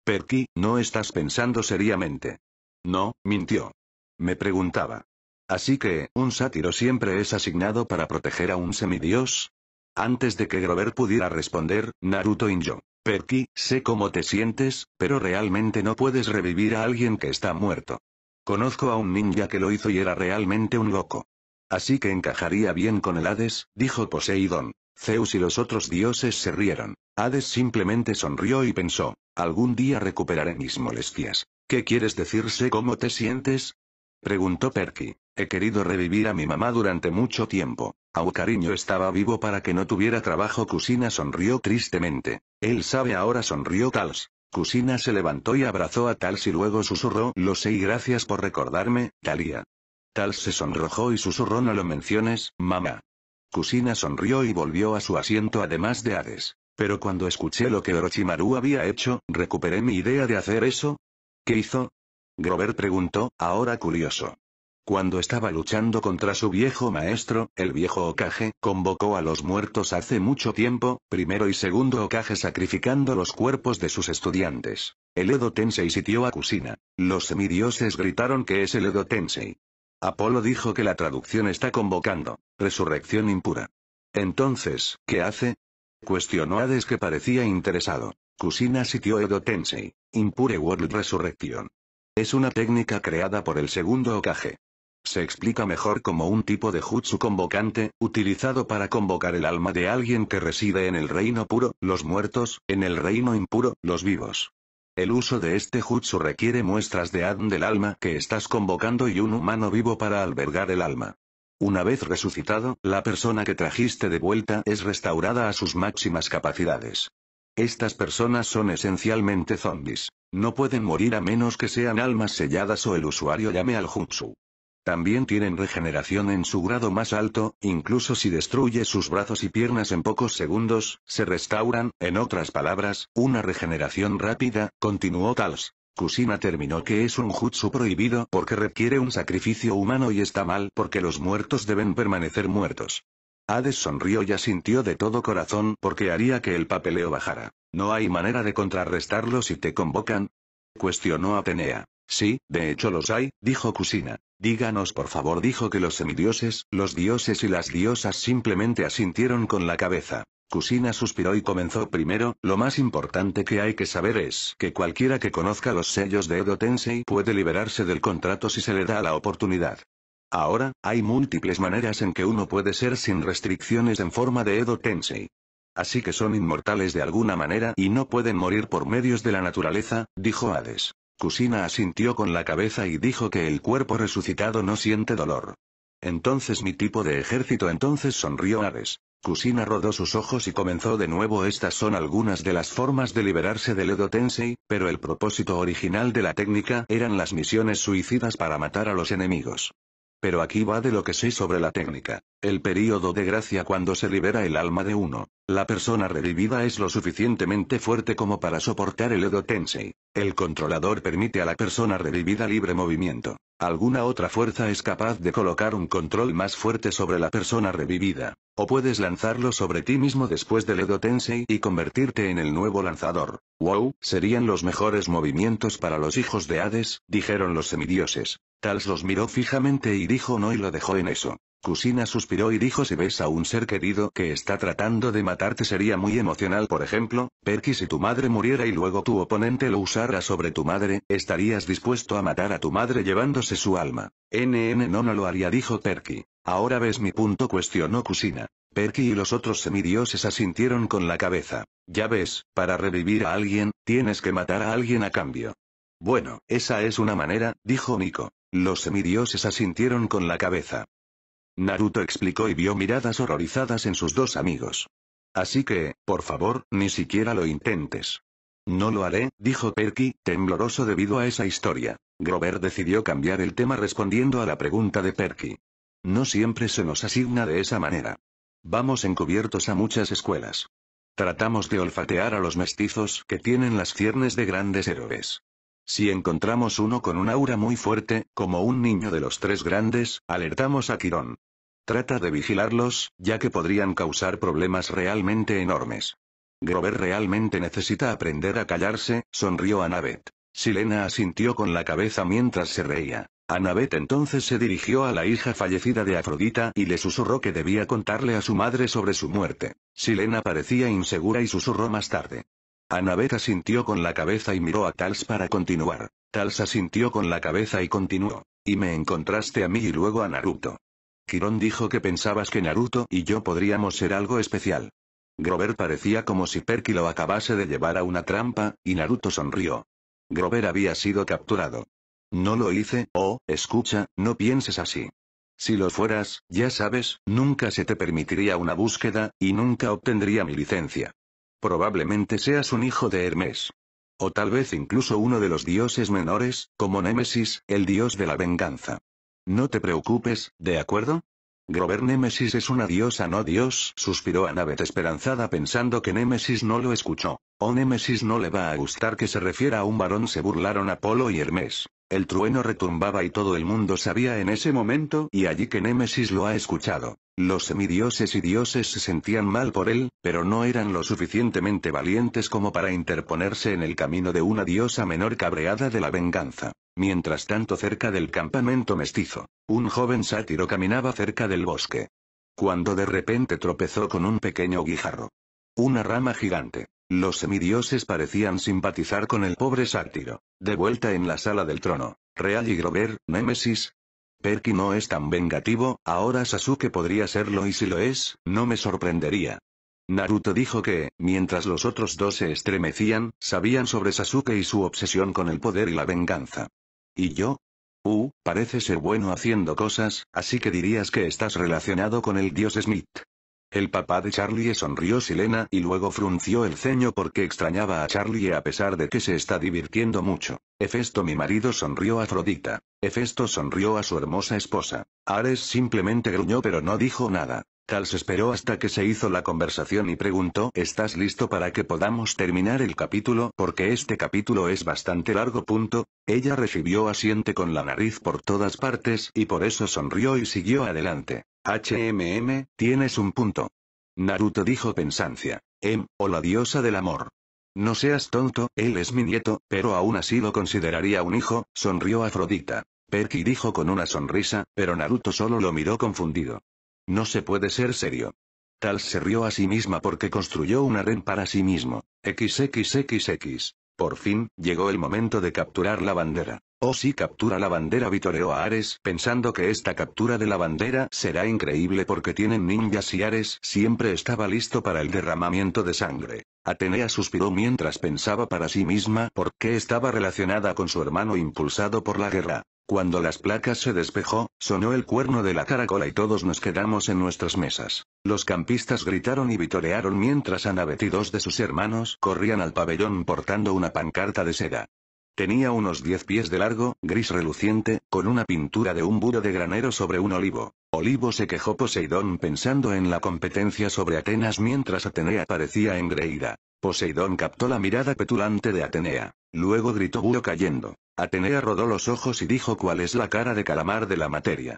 Perky, no estás pensando seriamente. No, mintió. Me preguntaba. Así que, ¿un sátiro siempre es asignado para proteger a un semidios? Antes de que Grover pudiera responder, Naruto yo. Perky, sé cómo te sientes, pero realmente no puedes revivir a alguien que está muerto. Conozco a un ninja que lo hizo y era realmente un loco. Así que encajaría bien con el Hades, dijo Poseidón. Zeus y los otros dioses se rieron. Hades simplemente sonrió y pensó, algún día recuperaré mis molestias. ¿Qué quieres decirse cómo te sientes? Preguntó Perky. He querido revivir a mi mamá durante mucho tiempo. Au cariño estaba vivo para que no tuviera trabajo. Cusina sonrió tristemente. Él sabe ahora sonrió Tals. Cusina se levantó y abrazó a Tals y luego susurró, lo sé y gracias por recordarme, Talía. Tals se sonrojó y susurró no lo menciones, mamá. Cusina sonrió y volvió a su asiento además de Hades. Pero cuando escuché lo que Orochimaru había hecho, recuperé mi idea de hacer eso. ¿Qué hizo? Grover preguntó, ahora curioso. Cuando estaba luchando contra su viejo maestro, el viejo Okage, convocó a los muertos hace mucho tiempo, primero y segundo Okage sacrificando los cuerpos de sus estudiantes. El Edo Tensei sitió a Kusina. Los semidioses gritaron que es el Edo Tensei. Apolo dijo que la traducción está convocando. Resurrección impura. Entonces, ¿qué hace? Cuestionó Hades que parecía interesado. Kusina sitió Edo Tensei. Impure World resurrección. Es una técnica creada por el segundo Okage. Se explica mejor como un tipo de jutsu convocante, utilizado para convocar el alma de alguien que reside en el reino puro, los muertos, en el reino impuro, los vivos. El uso de este jutsu requiere muestras de Adn del alma que estás convocando y un humano vivo para albergar el alma. Una vez resucitado, la persona que trajiste de vuelta es restaurada a sus máximas capacidades. Estas personas son esencialmente zombies. No pueden morir a menos que sean almas selladas o el usuario llame al jutsu. También tienen regeneración en su grado más alto, incluso si destruye sus brazos y piernas en pocos segundos, se restauran, en otras palabras, una regeneración rápida, continuó Tals. Kusina terminó que es un jutsu prohibido porque requiere un sacrificio humano y está mal porque los muertos deben permanecer muertos. Hades sonrió y asintió de todo corazón porque haría que el papeleo bajara. ¿No hay manera de contrarrestarlo si te convocan? Cuestionó Atenea. Sí, de hecho los hay, dijo Cusina. Díganos por favor, dijo que los semidioses, los dioses y las diosas simplemente asintieron con la cabeza. Cusina suspiró y comenzó primero, lo más importante que hay que saber es que cualquiera que conozca los sellos de Edo Tensei puede liberarse del contrato si se le da la oportunidad. Ahora, hay múltiples maneras en que uno puede ser sin restricciones en forma de Edo Tensei. Así que son inmortales de alguna manera y no pueden morir por medios de la naturaleza, dijo Hades. Kusina asintió con la cabeza y dijo que el cuerpo resucitado no siente dolor. Entonces mi tipo de ejército entonces sonrió Hades. Kusina rodó sus ojos y comenzó de nuevo estas son algunas de las formas de liberarse del Edo Tensei, pero el propósito original de la técnica eran las misiones suicidas para matar a los enemigos. Pero aquí va de lo que sé sobre la técnica. El período de gracia cuando se libera el alma de uno. La persona revivida es lo suficientemente fuerte como para soportar el Edo Tensei. El controlador permite a la persona revivida libre movimiento. Alguna otra fuerza es capaz de colocar un control más fuerte sobre la persona revivida. O puedes lanzarlo sobre ti mismo después del Edo Tensei y convertirte en el nuevo lanzador. Wow, serían los mejores movimientos para los hijos de Hades, dijeron los semidioses. Tals los miró fijamente y dijo no y lo dejó en eso. Cusina suspiró y dijo si ves a un ser querido que está tratando de matarte sería muy emocional por ejemplo, Perky si tu madre muriera y luego tu oponente lo usara sobre tu madre, estarías dispuesto a matar a tu madre llevándose su alma. NN no no lo haría dijo Perky. Ahora ves mi punto cuestionó Cusina. Perky y los otros semidioses asintieron con la cabeza. Ya ves, para revivir a alguien, tienes que matar a alguien a cambio. Bueno, esa es una manera, dijo Nico. Los semidioses asintieron con la cabeza. Naruto explicó y vio miradas horrorizadas en sus dos amigos. Así que, por favor, ni siquiera lo intentes. No lo haré, dijo Perky, tembloroso debido a esa historia. Grover decidió cambiar el tema respondiendo a la pregunta de Perky. No siempre se nos asigna de esa manera. Vamos encubiertos a muchas escuelas. Tratamos de olfatear a los mestizos que tienen las ciernes de grandes héroes. Si encontramos uno con un aura muy fuerte, como un niño de los tres grandes, alertamos a Quirón. Trata de vigilarlos, ya que podrían causar problemas realmente enormes. Grover realmente necesita aprender a callarse, sonrió Annabeth. Silena asintió con la cabeza mientras se reía. Annabeth entonces se dirigió a la hija fallecida de Afrodita y le susurró que debía contarle a su madre sobre su muerte. Silena parecía insegura y susurró más tarde. Annabeth asintió con la cabeza y miró a Tals para continuar. Tals asintió con la cabeza y continuó. Y me encontraste a mí y luego a Naruto. Kiron dijo que pensabas que Naruto y yo podríamos ser algo especial. Grover parecía como si Perky lo acabase de llevar a una trampa, y Naruto sonrió. Grover había sido capturado. No lo hice, oh, escucha, no pienses así. Si lo fueras, ya sabes, nunca se te permitiría una búsqueda, y nunca obtendría mi licencia. Probablemente seas un hijo de Hermes. O tal vez incluso uno de los dioses menores, como Némesis, el dios de la venganza. No te preocupes, ¿de acuerdo? Grover Némesis es una diosa no dios, suspiró Anabet esperanzada pensando que Némesis no lo escuchó. O oh, Némesis no le va a gustar que se refiera a un varón se burlaron Apolo y Hermes. El trueno retumbaba y todo el mundo sabía en ese momento y allí que Némesis lo ha escuchado. Los semidioses y dioses se sentían mal por él, pero no eran lo suficientemente valientes como para interponerse en el camino de una diosa menor cabreada de la venganza. Mientras tanto cerca del campamento mestizo, un joven sátiro caminaba cerca del bosque. Cuando de repente tropezó con un pequeño guijarro. Una rama gigante. Los semidioses parecían simpatizar con el pobre sátiro. De vuelta en la sala del trono. Real y Grover, Némesis. Perky no es tan vengativo, ahora Sasuke podría serlo y si lo es, no me sorprendería. Naruto dijo que, mientras los otros dos se estremecían, sabían sobre Sasuke y su obsesión con el poder y la venganza. ¿Y yo? Uh, parece ser bueno haciendo cosas, así que dirías que estás relacionado con el dios Smith. El papá de Charlie sonrió Silena y luego frunció el ceño porque extrañaba a Charlie a pesar de que se está divirtiendo mucho. Hefesto mi marido sonrió a Afrodita. Efesto sonrió a su hermosa esposa. Ares simplemente gruñó pero no dijo nada. Tal se esperó hasta que se hizo la conversación y preguntó ¿Estás listo para que podamos terminar el capítulo? Porque este capítulo es bastante largo. Punto. Ella recibió asiente con la nariz por todas partes y por eso sonrió y siguió adelante. HMM, tienes un punto. Naruto dijo pensancia. Em, o la diosa del amor. No seas tonto, él es mi nieto, pero aún así lo consideraría un hijo, sonrió Afrodita. Perky dijo con una sonrisa, pero Naruto solo lo miró confundido. No se puede ser serio. Tal se rió a sí misma porque construyó una red para sí mismo. XXXX. Por fin, llegó el momento de capturar la bandera. O oh, si captura la bandera vitoreó a Ares pensando que esta captura de la bandera será increíble porque tienen ninjas y Ares siempre estaba listo para el derramamiento de sangre. Atenea suspiró mientras pensaba para sí misma por qué estaba relacionada con su hermano impulsado por la guerra. Cuando las placas se despejó, sonó el cuerno de la caracola y todos nos quedamos en nuestras mesas. Los campistas gritaron y vitorearon mientras Anabet y dos de sus hermanos corrían al pabellón portando una pancarta de seda. Tenía unos diez pies de largo, gris reluciente, con una pintura de un buro de granero sobre un olivo. Olivo se quejó Poseidón pensando en la competencia sobre Atenas mientras Atenea parecía engreída. Poseidón captó la mirada petulante de Atenea. Luego gritó Buro cayendo. Atenea rodó los ojos y dijo cuál es la cara de calamar de la materia.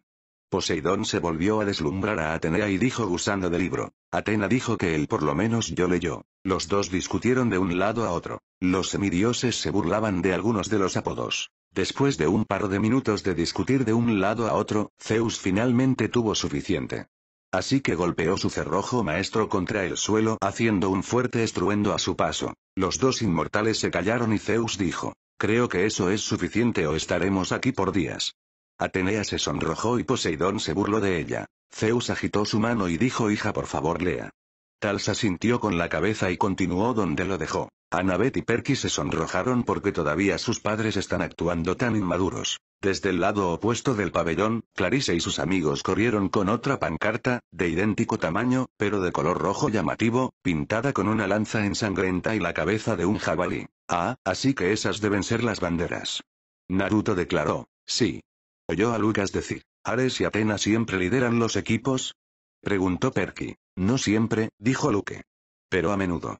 Poseidón se volvió a deslumbrar a Atenea y dijo usando de libro. Atena dijo que él por lo menos yo leyó. Los dos discutieron de un lado a otro. Los semidioses se burlaban de algunos de los apodos. Después de un par de minutos de discutir de un lado a otro, Zeus finalmente tuvo suficiente. Así que golpeó su cerrojo maestro contra el suelo haciendo un fuerte estruendo a su paso. Los dos inmortales se callaron y Zeus dijo, creo que eso es suficiente o estaremos aquí por días. Atenea se sonrojó y Poseidón se burló de ella. Zeus agitó su mano y dijo hija por favor lea. Tal se sintió con la cabeza y continuó donde lo dejó. Annabeth y Perky se sonrojaron porque todavía sus padres están actuando tan inmaduros. Desde el lado opuesto del pabellón, Clarice y sus amigos corrieron con otra pancarta, de idéntico tamaño, pero de color rojo llamativo, pintada con una lanza ensangrenta y la cabeza de un jabalí. Ah, así que esas deben ser las banderas. Naruto declaró. Sí. Oyó a Lucas decir. ¿Ares y Atena siempre lideran los equipos? Preguntó Perky. No siempre, dijo Luke. Pero a menudo.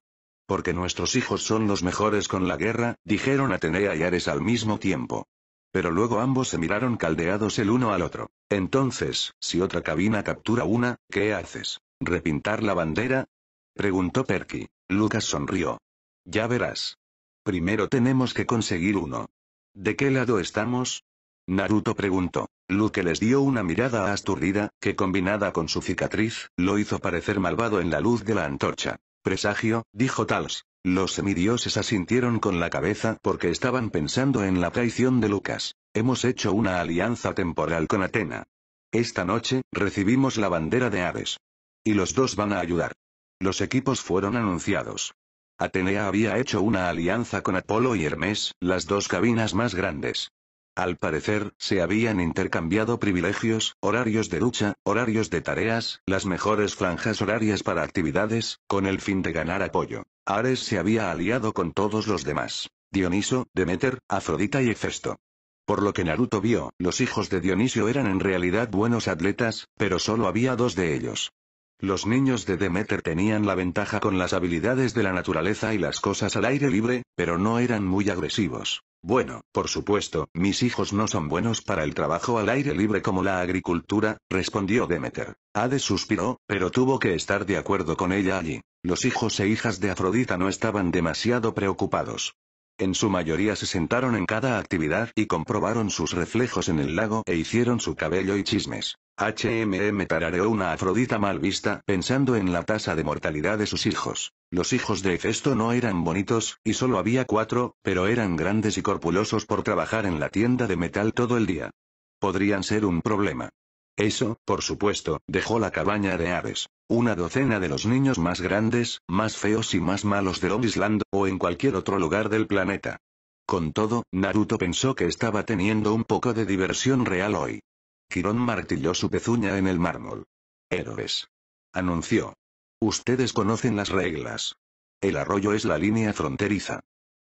Porque nuestros hijos son los mejores con la guerra, dijeron Atenea y Ares al mismo tiempo. Pero luego ambos se miraron caldeados el uno al otro. Entonces, si otra cabina captura una, ¿qué haces? ¿Repintar la bandera? Preguntó Perky. Lucas sonrió. Ya verás. Primero tenemos que conseguir uno. ¿De qué lado estamos? Naruto preguntó. Luke les dio una mirada asturrida, que combinada con su cicatriz, lo hizo parecer malvado en la luz de la antorcha. Presagio, dijo Tals. Los semidioses asintieron con la cabeza porque estaban pensando en la traición de Lucas. Hemos hecho una alianza temporal con Atena. Esta noche, recibimos la bandera de Hades. Y los dos van a ayudar. Los equipos fueron anunciados. Atenea había hecho una alianza con Apolo y Hermes, las dos cabinas más grandes. Al parecer, se habían intercambiado privilegios, horarios de ducha, horarios de tareas, las mejores franjas horarias para actividades, con el fin de ganar apoyo. Ares se había aliado con todos los demás. Dioniso, Demeter, Afrodita y Hefesto. Por lo que Naruto vio, los hijos de Dionisio eran en realidad buenos atletas, pero solo había dos de ellos. Los niños de Demeter tenían la ventaja con las habilidades de la naturaleza y las cosas al aire libre, pero no eran muy agresivos. Bueno, por supuesto, mis hijos no son buenos para el trabajo al aire libre como la agricultura, respondió Demeter. Hades suspiró, pero tuvo que estar de acuerdo con ella allí. Los hijos e hijas de Afrodita no estaban demasiado preocupados. En su mayoría se sentaron en cada actividad y comprobaron sus reflejos en el lago e hicieron su cabello y chismes. HMM tarareó una Afrodita mal vista, pensando en la tasa de mortalidad de sus hijos. Los hijos de Hefesto no eran bonitos, y solo había cuatro, pero eran grandes y corpulosos por trabajar en la tienda de metal todo el día. Podrían ser un problema. Eso, por supuesto, dejó la cabaña de aves. Una docena de los niños más grandes, más feos y más malos de Long Island, o en cualquier otro lugar del planeta. Con todo, Naruto pensó que estaba teniendo un poco de diversión real hoy. Quirón martilló su pezuña en el mármol. Héroes. Anunció. Ustedes conocen las reglas. El arroyo es la línea fronteriza.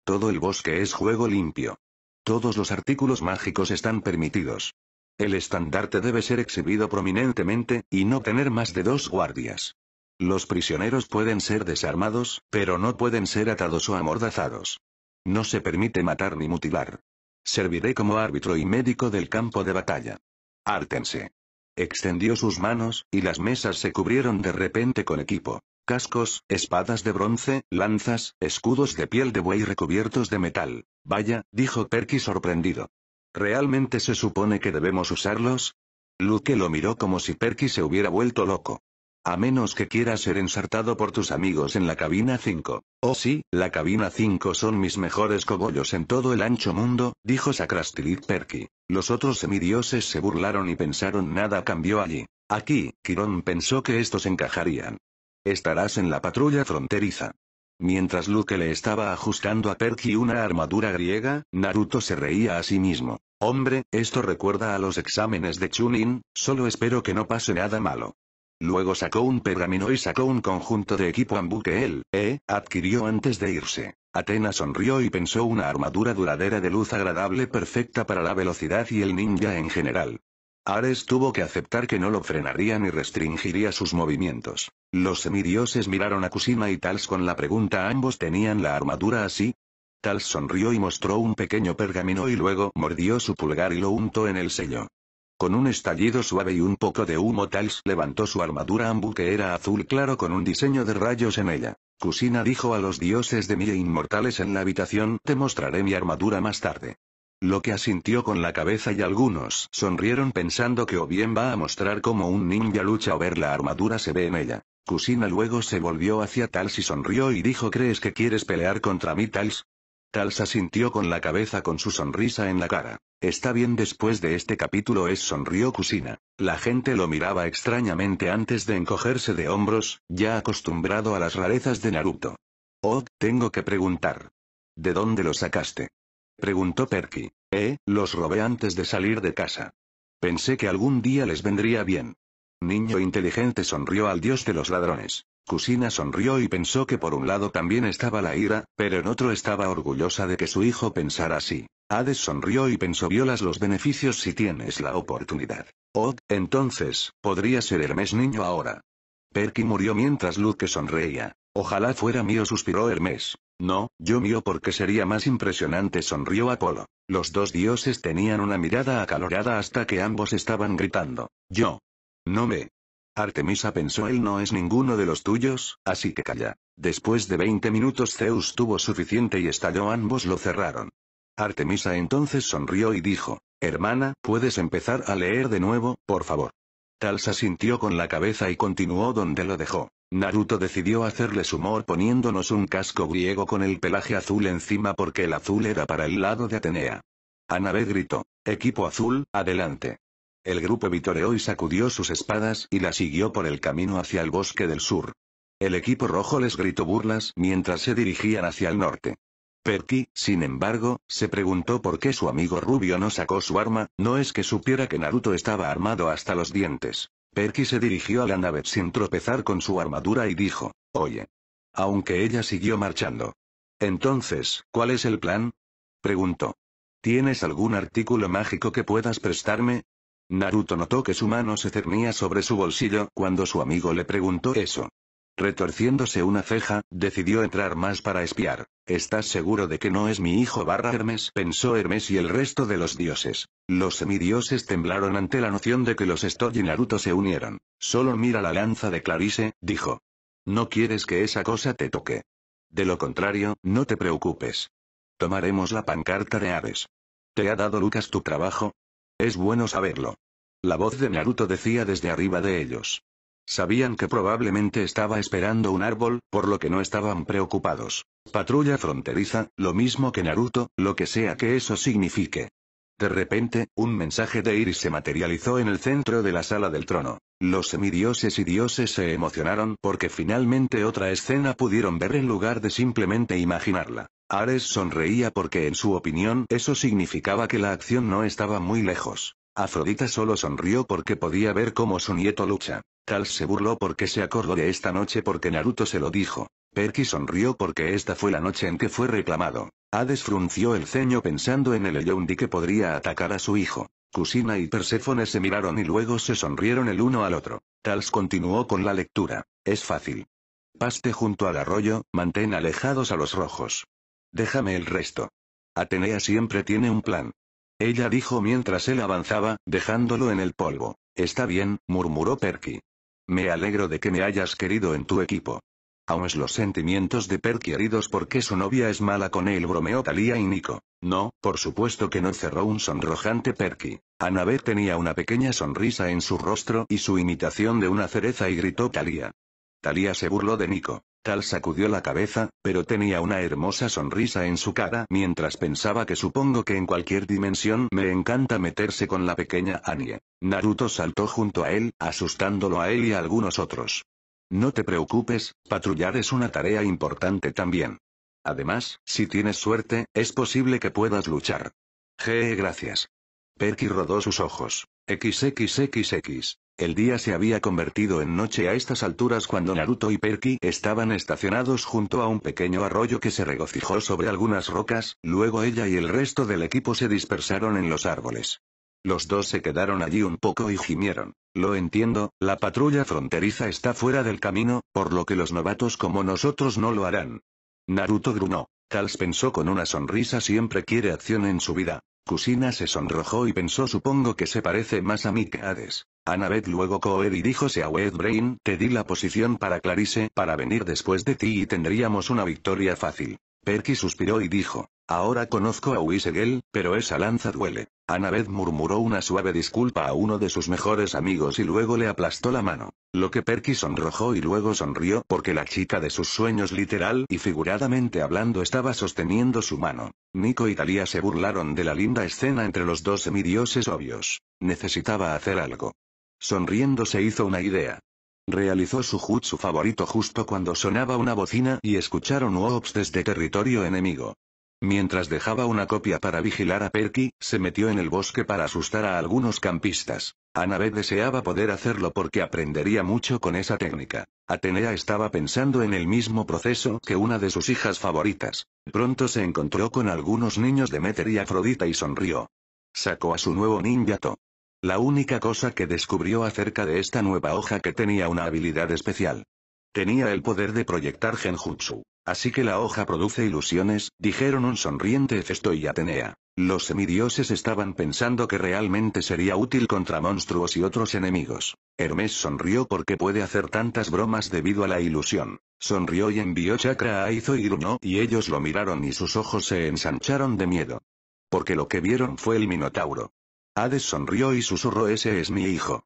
Todo el bosque es juego limpio. Todos los artículos mágicos están permitidos. El estandarte debe ser exhibido prominentemente, y no tener más de dos guardias. Los prisioneros pueden ser desarmados, pero no pueden ser atados o amordazados. No se permite matar ni mutilar. Serviré como árbitro y médico del campo de batalla. Ártense. Extendió sus manos, y las mesas se cubrieron de repente con equipo. Cascos, espadas de bronce, lanzas, escudos de piel de buey recubiertos de metal. Vaya, dijo Perky sorprendido. ¿Realmente se supone que debemos usarlos? Luke lo miró como si Perky se hubiera vuelto loco. A menos que quieras ser ensartado por tus amigos en la cabina 5. Oh sí, la cabina 5 son mis mejores cogollos en todo el ancho mundo, dijo Sacrastilit Perky. Los otros semidioses se burlaron y pensaron nada cambió allí. Aquí, Quirón pensó que estos encajarían. Estarás en la patrulla fronteriza. Mientras Luke le estaba ajustando a Perky una armadura griega, Naruto se reía a sí mismo. Hombre, esto recuerda a los exámenes de Chunin, solo espero que no pase nada malo. Luego sacó un pergamino y sacó un conjunto de equipo ambu que él, eh, adquirió antes de irse. Atena sonrió y pensó una armadura duradera de luz agradable perfecta para la velocidad y el ninja en general. Ares tuvo que aceptar que no lo frenaría ni restringiría sus movimientos. Los semidioses miraron a Kusina y Tals con la pregunta ¿ambos tenían la armadura así? Tals sonrió y mostró un pequeño pergamino y luego mordió su pulgar y lo untó en el sello. Con un estallido suave y un poco de humo Tals levantó su armadura ambu que era azul claro con un diseño de rayos en ella. Kusina dijo a los dioses de mi e inmortales en la habitación, te mostraré mi armadura más tarde. Lo que asintió con la cabeza y algunos sonrieron pensando que o bien va a mostrar cómo un ninja lucha o ver la armadura se ve en ella. Kusina luego se volvió hacia Tals y sonrió y dijo ¿crees que quieres pelear contra mí Tals? Tals asintió con la cabeza con su sonrisa en la cara. Está bien después de este capítulo es sonrió Kusina. La gente lo miraba extrañamente antes de encogerse de hombros, ya acostumbrado a las rarezas de Naruto. Oh, tengo que preguntar. ¿De dónde lo sacaste? Preguntó Perky. Eh, los robé antes de salir de casa. Pensé que algún día les vendría bien. Niño inteligente sonrió al dios de los ladrones. Cusina sonrió y pensó que por un lado también estaba la ira, pero en otro estaba orgullosa de que su hijo pensara así. Hades sonrió y pensó violas los beneficios si tienes la oportunidad. Oh, entonces, podría ser Hermes niño ahora. Perky murió mientras Luke sonreía. Ojalá fuera mío suspiró Hermes. No, yo mío porque sería más impresionante sonrió Apolo. Los dos dioses tenían una mirada acalorada hasta que ambos estaban gritando. Yo. No me. Artemisa pensó él no es ninguno de los tuyos, así que calla. Después de 20 minutos Zeus tuvo suficiente y estalló ambos lo cerraron. Artemisa entonces sonrió y dijo, hermana, puedes empezar a leer de nuevo, por favor. Talsa sintió con la cabeza y continuó donde lo dejó. Naruto decidió hacerle humor poniéndonos un casco griego con el pelaje azul encima porque el azul era para el lado de Atenea. Anabé gritó, equipo azul, adelante. El grupo vitoreó y sacudió sus espadas y la siguió por el camino hacia el bosque del sur. El equipo rojo les gritó burlas mientras se dirigían hacia el norte. Perky, sin embargo, se preguntó por qué su amigo rubio no sacó su arma, no es que supiera que Naruto estaba armado hasta los dientes. Perky se dirigió a la nave sin tropezar con su armadura y dijo, oye. Aunque ella siguió marchando. Entonces, ¿cuál es el plan? Preguntó. ¿Tienes algún artículo mágico que puedas prestarme? Naruto notó que su mano se cernía sobre su bolsillo cuando su amigo le preguntó eso. Retorciéndose una ceja, decidió entrar más para espiar. ¿Estás seguro de que no es mi hijo barra Hermes? pensó Hermes y el resto de los dioses. Los semidioses temblaron ante la noción de que los Stoy y Naruto se unieron. Solo mira la lanza de Clarice, dijo. No quieres que esa cosa te toque. De lo contrario, no te preocupes. Tomaremos la pancarta de Aves. ¿Te ha dado Lucas tu trabajo? Es bueno saberlo. La voz de Naruto decía desde arriba de ellos. Sabían que probablemente estaba esperando un árbol, por lo que no estaban preocupados. Patrulla fronteriza, lo mismo que Naruto, lo que sea que eso signifique. De repente, un mensaje de Iris se materializó en el centro de la sala del trono. Los semidioses y dioses se emocionaron porque finalmente otra escena pudieron ver en lugar de simplemente imaginarla. Ares sonreía porque en su opinión eso significaba que la acción no estaba muy lejos. Afrodita solo sonrió porque podía ver cómo su nieto lucha. Tals se burló porque se acordó de esta noche porque Naruto se lo dijo. Perky sonrió porque esta fue la noche en que fue reclamado. Hades frunció el ceño pensando en el Eyoundi que podría atacar a su hijo. Kusina y Perséfone se miraron y luego se sonrieron el uno al otro. Tals continuó con la lectura. Es fácil. Paste junto al arroyo, mantén alejados a los rojos. Déjame el resto. Atenea siempre tiene un plan. Ella dijo mientras él avanzaba, dejándolo en el polvo. Está bien, murmuró Perky. Me alegro de que me hayas querido en tu equipo. Aún es los sentimientos de Perky heridos porque su novia es mala con él, bromeó Talía y Nico. No, por supuesto que no cerró un sonrojante Perky. Anabel tenía una pequeña sonrisa en su rostro y su imitación de una cereza y gritó Talía. Talía se burló de Nico. Tal sacudió la cabeza, pero tenía una hermosa sonrisa en su cara mientras pensaba que supongo que en cualquier dimensión me encanta meterse con la pequeña Anie. Naruto saltó junto a él, asustándolo a él y a algunos otros. No te preocupes, patrullar es una tarea importante también. Además, si tienes suerte, es posible que puedas luchar. G, gracias. Perky rodó sus ojos. XXXX. El día se había convertido en noche a estas alturas cuando Naruto y Perky estaban estacionados junto a un pequeño arroyo que se regocijó sobre algunas rocas, luego ella y el resto del equipo se dispersaron en los árboles. Los dos se quedaron allí un poco y gimieron. Lo entiendo, la patrulla fronteriza está fuera del camino, por lo que los novatos como nosotros no lo harán. Naruto grunó. Tals pensó con una sonrisa siempre quiere acción en su vida. Cusina se sonrojó y pensó supongo que se parece más a mí que Hades. Annabeth luego coed y díjose a brain te di la posición para Clarice para venir después de ti y tendríamos una victoria fácil. Perky suspiró y dijo, Ahora conozco a Wisegel, pero esa lanza duele. Annabeth murmuró una suave disculpa a uno de sus mejores amigos y luego le aplastó la mano. Lo que Perky sonrojó y luego sonrió porque la chica de sus sueños literal y figuradamente hablando estaba sosteniendo su mano. Nico y Talia se burlaron de la linda escena entre los dos semidioses obvios. Necesitaba hacer algo. Sonriendo se hizo una idea. Realizó su jutsu favorito justo cuando sonaba una bocina y escucharon Woops desde territorio enemigo. Mientras dejaba una copia para vigilar a Perky, se metió en el bosque para asustar a algunos campistas. Anabe deseaba poder hacerlo porque aprendería mucho con esa técnica. Atenea estaba pensando en el mismo proceso que una de sus hijas favoritas. Pronto se encontró con algunos niños de Meter y Afrodita y sonrió. Sacó a su nuevo ninjato. La única cosa que descubrió acerca de esta nueva hoja que tenía una habilidad especial. Tenía el poder de proyectar genjutsu. Así que la hoja produce ilusiones, dijeron un sonriente Festo y Atenea. Los semidioses estaban pensando que realmente sería útil contra monstruos y otros enemigos. Hermes sonrió porque puede hacer tantas bromas debido a la ilusión. Sonrió y envió chakra a Aizo y y ellos lo miraron y sus ojos se ensancharon de miedo. Porque lo que vieron fue el Minotauro. Hades sonrió y susurró ese es mi hijo.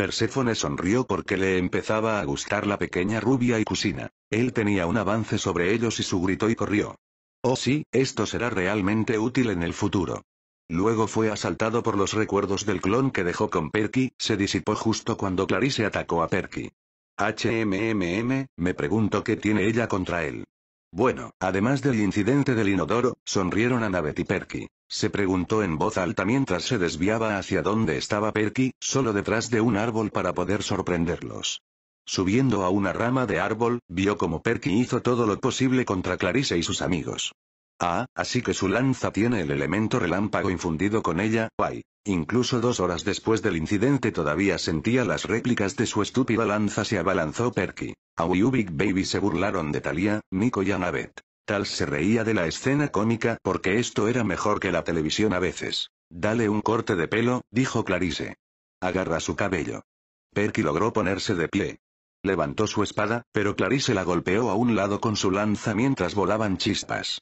Perséfone sonrió porque le empezaba a gustar la pequeña rubia y cocina. Él tenía un avance sobre ellos y su gritó y corrió. Oh sí, esto será realmente útil en el futuro. Luego fue asaltado por los recuerdos del clon que dejó con Perky, se disipó justo cuando Clarice atacó a Perky. HMMM, me pregunto qué tiene ella contra él. Bueno, además del incidente del inodoro, sonrieron a Nabet y Perky. Se preguntó en voz alta mientras se desviaba hacia donde estaba Perky, solo detrás de un árbol para poder sorprenderlos. Subiendo a una rama de árbol, vio como Perky hizo todo lo posible contra Clarice y sus amigos. Ah, así que su lanza tiene el elemento relámpago infundido con ella, guay. Incluso dos horas después del incidente todavía sentía las réplicas de su estúpida lanza se abalanzó Perky. A Baby se burlaron de Talia, Nico y Annabeth. Tal se reía de la escena cómica porque esto era mejor que la televisión a veces. Dale un corte de pelo, dijo Clarice. Agarra su cabello. Perky logró ponerse de pie. Levantó su espada, pero Clarice la golpeó a un lado con su lanza mientras volaban chispas.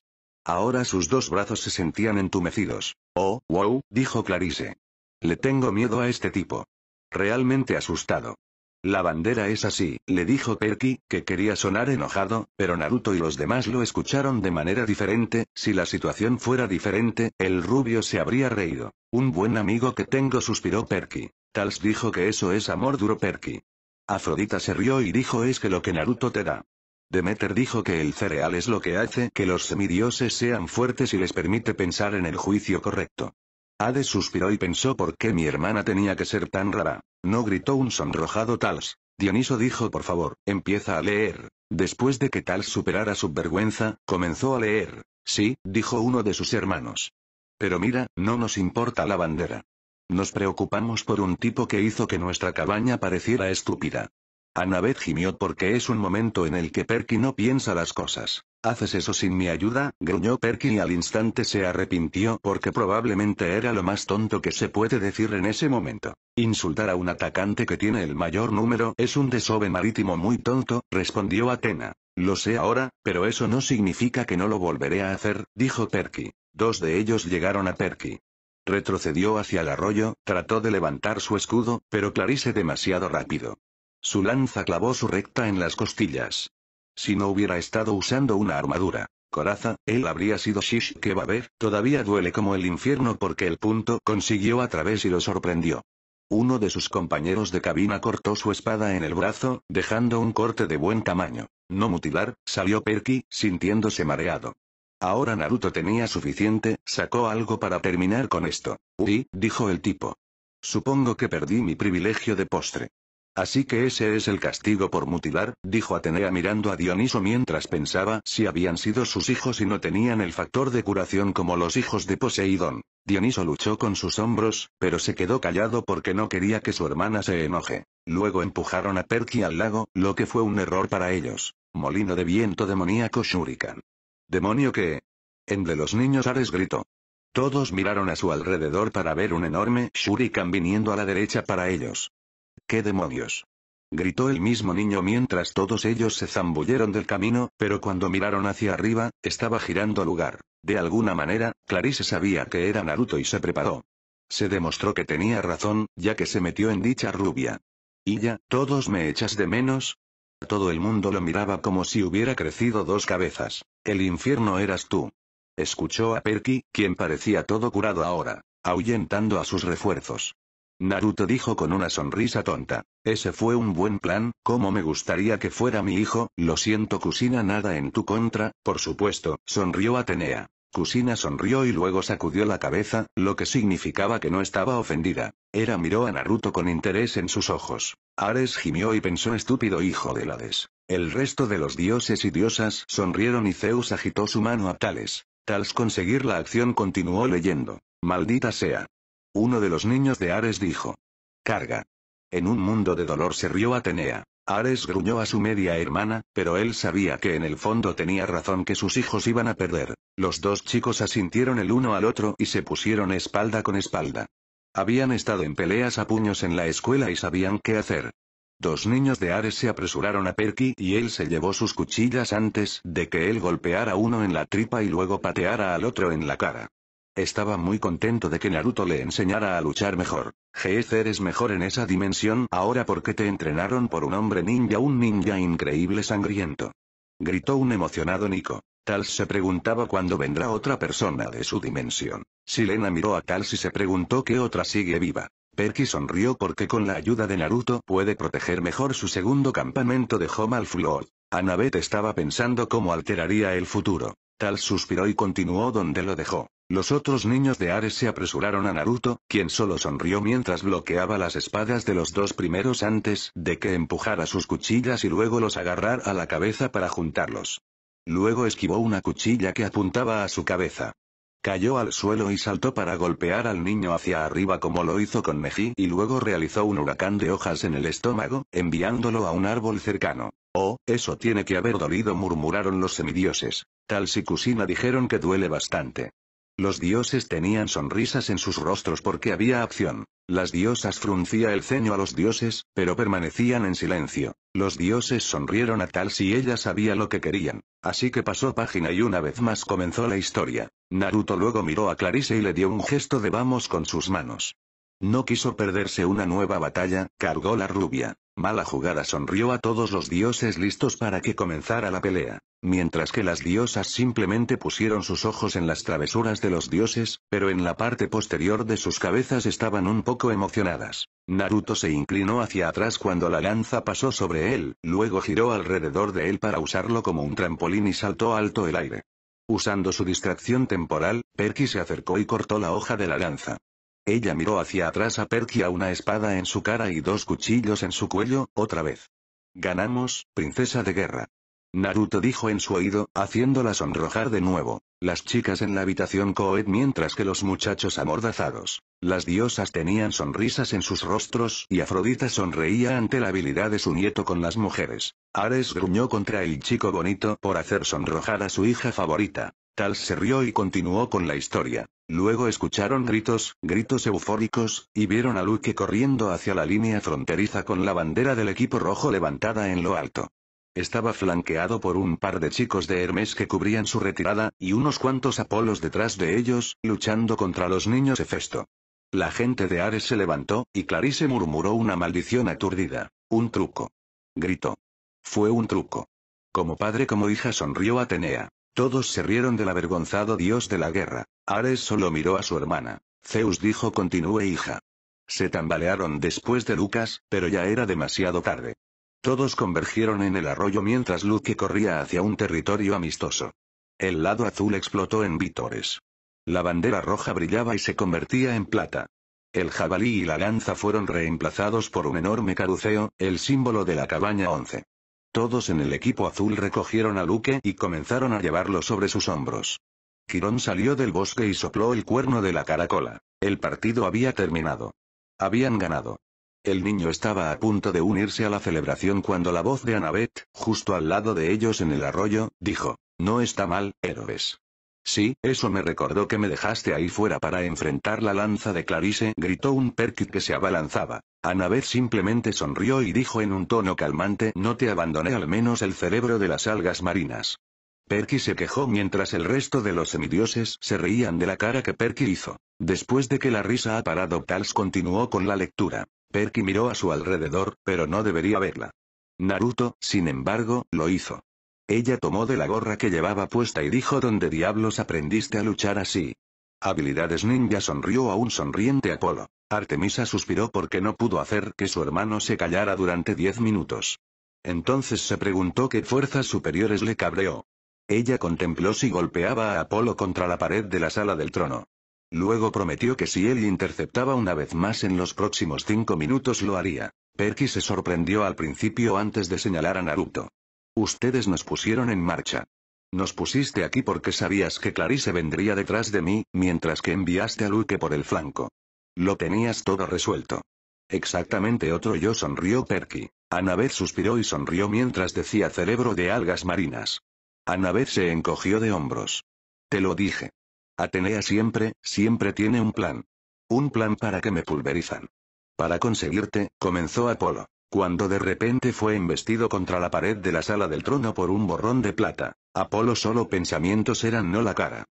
Ahora sus dos brazos se sentían entumecidos. Oh, wow, dijo Clarice. Le tengo miedo a este tipo. Realmente asustado. La bandera es así, le dijo Perky, que quería sonar enojado, pero Naruto y los demás lo escucharon de manera diferente, si la situación fuera diferente, el rubio se habría reído. Un buen amigo que tengo suspiró Perky. Tals dijo que eso es amor duro Perky. Afrodita se rió y dijo es que lo que Naruto te da. Demeter dijo que el cereal es lo que hace que los semidioses sean fuertes y les permite pensar en el juicio correcto. Hades suspiró y pensó por qué mi hermana tenía que ser tan rara. No gritó un sonrojado Tals. Dioniso dijo por favor, empieza a leer. Después de que Tals superara su vergüenza, comenzó a leer. Sí, dijo uno de sus hermanos. Pero mira, no nos importa la bandera. Nos preocupamos por un tipo que hizo que nuestra cabaña pareciera estúpida. Annabeth gimió porque es un momento en el que Perky no piensa las cosas. Haces eso sin mi ayuda, gruñó Perky y al instante se arrepintió porque probablemente era lo más tonto que se puede decir en ese momento. Insultar a un atacante que tiene el mayor número es un desove marítimo muy tonto, respondió Atena. Lo sé ahora, pero eso no significa que no lo volveré a hacer, dijo Perky. Dos de ellos llegaron a Perky. Retrocedió hacia el arroyo, trató de levantar su escudo, pero Clarice demasiado rápido. Su lanza clavó su recta en las costillas. Si no hubiera estado usando una armadura, coraza, él habría sido Shish que va a todavía duele como el infierno porque el punto consiguió a través y lo sorprendió. Uno de sus compañeros de cabina cortó su espada en el brazo, dejando un corte de buen tamaño. No mutilar, salió Perky, sintiéndose mareado. Ahora Naruto tenía suficiente, sacó algo para terminar con esto. Uy, dijo el tipo. Supongo que perdí mi privilegio de postre. Así que ese es el castigo por mutilar, dijo Atenea mirando a Dioniso mientras pensaba si habían sido sus hijos y no tenían el factor de curación como los hijos de Poseidón. Dioniso luchó con sus hombros, pero se quedó callado porque no quería que su hermana se enoje. Luego empujaron a Perky al lago, lo que fue un error para ellos. Molino de viento demoníaco Shuriken. Demonio que... En de los niños Ares gritó. Todos miraron a su alrededor para ver un enorme Shuriken viniendo a la derecha para ellos. ¿Qué demonios? gritó el mismo niño mientras todos ellos se zambulleron del camino, pero cuando miraron hacia arriba, estaba girando lugar. De alguna manera, Clarice sabía que era Naruto y se preparó. Se demostró que tenía razón, ya que se metió en dicha rubia. Y ya, ¿todos me echas de menos? Todo el mundo lo miraba como si hubiera crecido dos cabezas. El infierno eras tú. Escuchó a Perky, quien parecía todo curado ahora, ahuyentando a sus refuerzos. Naruto dijo con una sonrisa tonta. Ese fue un buen plan, como me gustaría que fuera mi hijo, lo siento Kusina nada en tu contra, por supuesto, sonrió Atenea. Kusina sonrió y luego sacudió la cabeza, lo que significaba que no estaba ofendida. Era miró a Naruto con interés en sus ojos. Ares gimió y pensó estúpido hijo de Hades. El resto de los dioses y diosas sonrieron y Zeus agitó su mano a Tales. Tals conseguir la acción continuó leyendo. Maldita sea. Uno de los niños de Ares dijo. Carga. En un mundo de dolor se rió Atenea. Ares gruñó a su media hermana, pero él sabía que en el fondo tenía razón que sus hijos iban a perder. Los dos chicos asintieron el uno al otro y se pusieron espalda con espalda. Habían estado en peleas a puños en la escuela y sabían qué hacer. Dos niños de Ares se apresuraron a Perky y él se llevó sus cuchillas antes de que él golpeara uno en la tripa y luego pateara al otro en la cara. Estaba muy contento de que Naruto le enseñara a luchar mejor. Geez eres mejor en esa dimensión ahora porque te entrenaron por un hombre ninja un ninja increíble sangriento. Gritó un emocionado Nico. Tal se preguntaba cuándo vendrá otra persona de su dimensión. Silena miró a Tal y se preguntó qué otra sigue viva. Perky sonrió porque con la ayuda de Naruto puede proteger mejor su segundo campamento de Home Flood. Anabeth estaba pensando cómo alteraría el futuro. Tal suspiró y continuó donde lo dejó. Los otros niños de Ares se apresuraron a Naruto, quien solo sonrió mientras bloqueaba las espadas de los dos primeros antes de que empujara sus cuchillas y luego los agarrar a la cabeza para juntarlos. Luego esquivó una cuchilla que apuntaba a su cabeza. Cayó al suelo y saltó para golpear al niño hacia arriba como lo hizo con Meji y luego realizó un huracán de hojas en el estómago, enviándolo a un árbol cercano. Oh, eso tiene que haber dolido murmuraron los semidioses. Tal si Kusina dijeron que duele bastante. Los dioses tenían sonrisas en sus rostros porque había acción. Las diosas fruncía el ceño a los dioses, pero permanecían en silencio. Los dioses sonrieron a tal si ella sabía lo que querían. Así que pasó página y una vez más comenzó la historia. Naruto luego miró a Clarice y le dio un gesto de vamos con sus manos. No quiso perderse una nueva batalla, cargó la rubia. Mala jugada sonrió a todos los dioses listos para que comenzara la pelea, mientras que las diosas simplemente pusieron sus ojos en las travesuras de los dioses, pero en la parte posterior de sus cabezas estaban un poco emocionadas. Naruto se inclinó hacia atrás cuando la lanza pasó sobre él, luego giró alrededor de él para usarlo como un trampolín y saltó alto el aire. Usando su distracción temporal, Perky se acercó y cortó la hoja de la lanza. Ella miró hacia atrás a Perkia una espada en su cara y dos cuchillos en su cuello, otra vez. Ganamos, princesa de guerra. Naruto dijo en su oído, haciéndola sonrojar de nuevo. Las chicas en la habitación coed mientras que los muchachos amordazados. Las diosas tenían sonrisas en sus rostros y Afrodita sonreía ante la habilidad de su nieto con las mujeres. Ares gruñó contra el chico bonito por hacer sonrojar a su hija favorita. Tal se rió y continuó con la historia. Luego escucharon gritos, gritos eufóricos, y vieron a Luke corriendo hacia la línea fronteriza con la bandera del equipo rojo levantada en lo alto. Estaba flanqueado por un par de chicos de Hermes que cubrían su retirada, y unos cuantos apolos detrás de ellos, luchando contra los niños Hefesto. La gente de Ares se levantó, y Clarice murmuró una maldición aturdida. Un truco. Gritó. Fue un truco. Como padre como hija sonrió Atenea. Todos se rieron del avergonzado dios de la guerra. Ares solo miró a su hermana. Zeus dijo continúe hija. Se tambalearon después de Lucas, pero ya era demasiado tarde. Todos convergieron en el arroyo mientras Luke corría hacia un territorio amistoso. El lado azul explotó en vítores. La bandera roja brillaba y se convertía en plata. El jabalí y la lanza fueron reemplazados por un enorme caruceo, el símbolo de la cabaña 11. Todos en el equipo azul recogieron a Luke y comenzaron a llevarlo sobre sus hombros. Quirón salió del bosque y sopló el cuerno de la caracola. El partido había terminado. Habían ganado. El niño estaba a punto de unirse a la celebración cuando la voz de Annabeth, justo al lado de ellos en el arroyo, dijo, No está mal, héroes. Sí, eso me recordó que me dejaste ahí fuera para enfrentar la lanza de Clarice, gritó un Perky que se abalanzaba. Annabeth simplemente sonrió y dijo en un tono calmante, no te abandoné al menos el cerebro de las algas marinas. Perky se quejó mientras el resto de los semidioses se reían de la cara que Perky hizo. Después de que la risa ha parado, Tals continuó con la lectura. Perky miró a su alrededor, pero no debería verla. Naruto, sin embargo, lo hizo. Ella tomó de la gorra que llevaba puesta y dijo ¿Dónde diablos aprendiste a luchar así? Habilidades ninja sonrió a un sonriente Apolo. Artemisa suspiró porque no pudo hacer que su hermano se callara durante diez minutos. Entonces se preguntó qué fuerzas superiores le cabreó. Ella contempló si golpeaba a Apolo contra la pared de la sala del trono. Luego prometió que si él interceptaba una vez más en los próximos cinco minutos lo haría. Perky se sorprendió al principio antes de señalar a Naruto. Ustedes nos pusieron en marcha. Nos pusiste aquí porque sabías que Clarice vendría detrás de mí, mientras que enviaste a Luke por el flanco. Lo tenías todo resuelto. Exactamente otro yo sonrió Perky. Annabeth suspiró y sonrió mientras decía cerebro de algas marinas. Annabeth se encogió de hombros. Te lo dije. Atenea siempre, siempre tiene un plan. Un plan para que me pulverizan. Para conseguirte, comenzó Apolo. Cuando de repente fue embestido contra la pared de la sala del trono por un borrón de plata, Apolo solo pensamientos eran no la cara.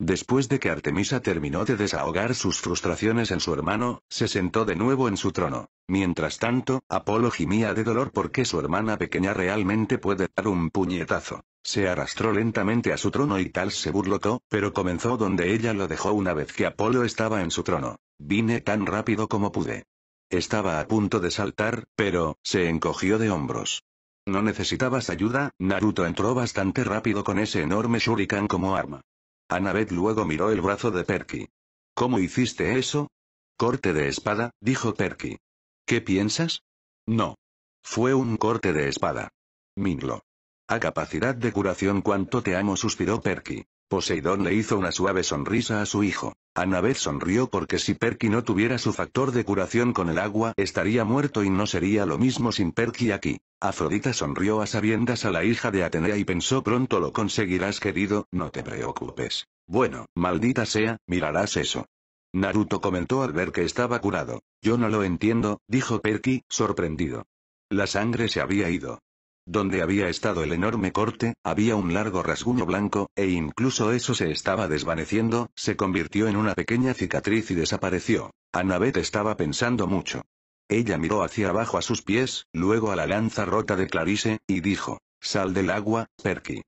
Después de que Artemisa terminó de desahogar sus frustraciones en su hermano, se sentó de nuevo en su trono. Mientras tanto, Apolo gimía de dolor porque su hermana pequeña realmente puede dar un puñetazo. Se arrastró lentamente a su trono y tal se burlotó, pero comenzó donde ella lo dejó una vez que Apolo estaba en su trono. Vine tan rápido como pude. Estaba a punto de saltar, pero, se encogió de hombros. No necesitabas ayuda, Naruto entró bastante rápido con ese enorme shuriken como arma. Anabeth luego miró el brazo de Perky. ¿Cómo hiciste eso? Corte de espada, dijo Perky. ¿Qué piensas? No. Fue un corte de espada. Minlo. A capacidad de curación cuánto te amo suspiró Perky. Poseidón le hizo una suave sonrisa a su hijo. Annabeth sonrió porque si Perky no tuviera su factor de curación con el agua estaría muerto y no sería lo mismo sin Perky aquí. Afrodita sonrió a sabiendas a la hija de Atenea y pensó pronto lo conseguirás querido, no te preocupes. Bueno, maldita sea, mirarás eso. Naruto comentó al ver que estaba curado. Yo no lo entiendo, dijo Perky, sorprendido. La sangre se había ido. Donde había estado el enorme corte, había un largo rasguño blanco, e incluso eso se estaba desvaneciendo, se convirtió en una pequeña cicatriz y desapareció. Annabeth estaba pensando mucho. Ella miró hacia abajo a sus pies, luego a la lanza rota de Clarice, y dijo, Sal del agua, Perky.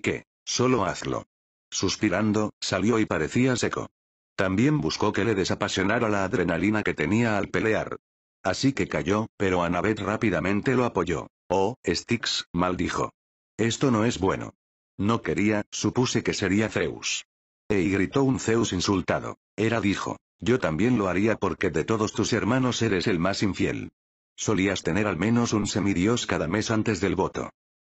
¿Qué? Solo hazlo. Suspirando, salió y parecía seco. También buscó que le desapasionara la adrenalina que tenía al pelear. Así que cayó, pero Annabeth rápidamente lo apoyó. Oh, Styx, maldijo. Esto no es bueno. No quería, supuse que sería Zeus. Ey gritó un Zeus insultado. Era dijo. Yo también lo haría porque de todos tus hermanos eres el más infiel. Solías tener al menos un semidios cada mes antes del voto.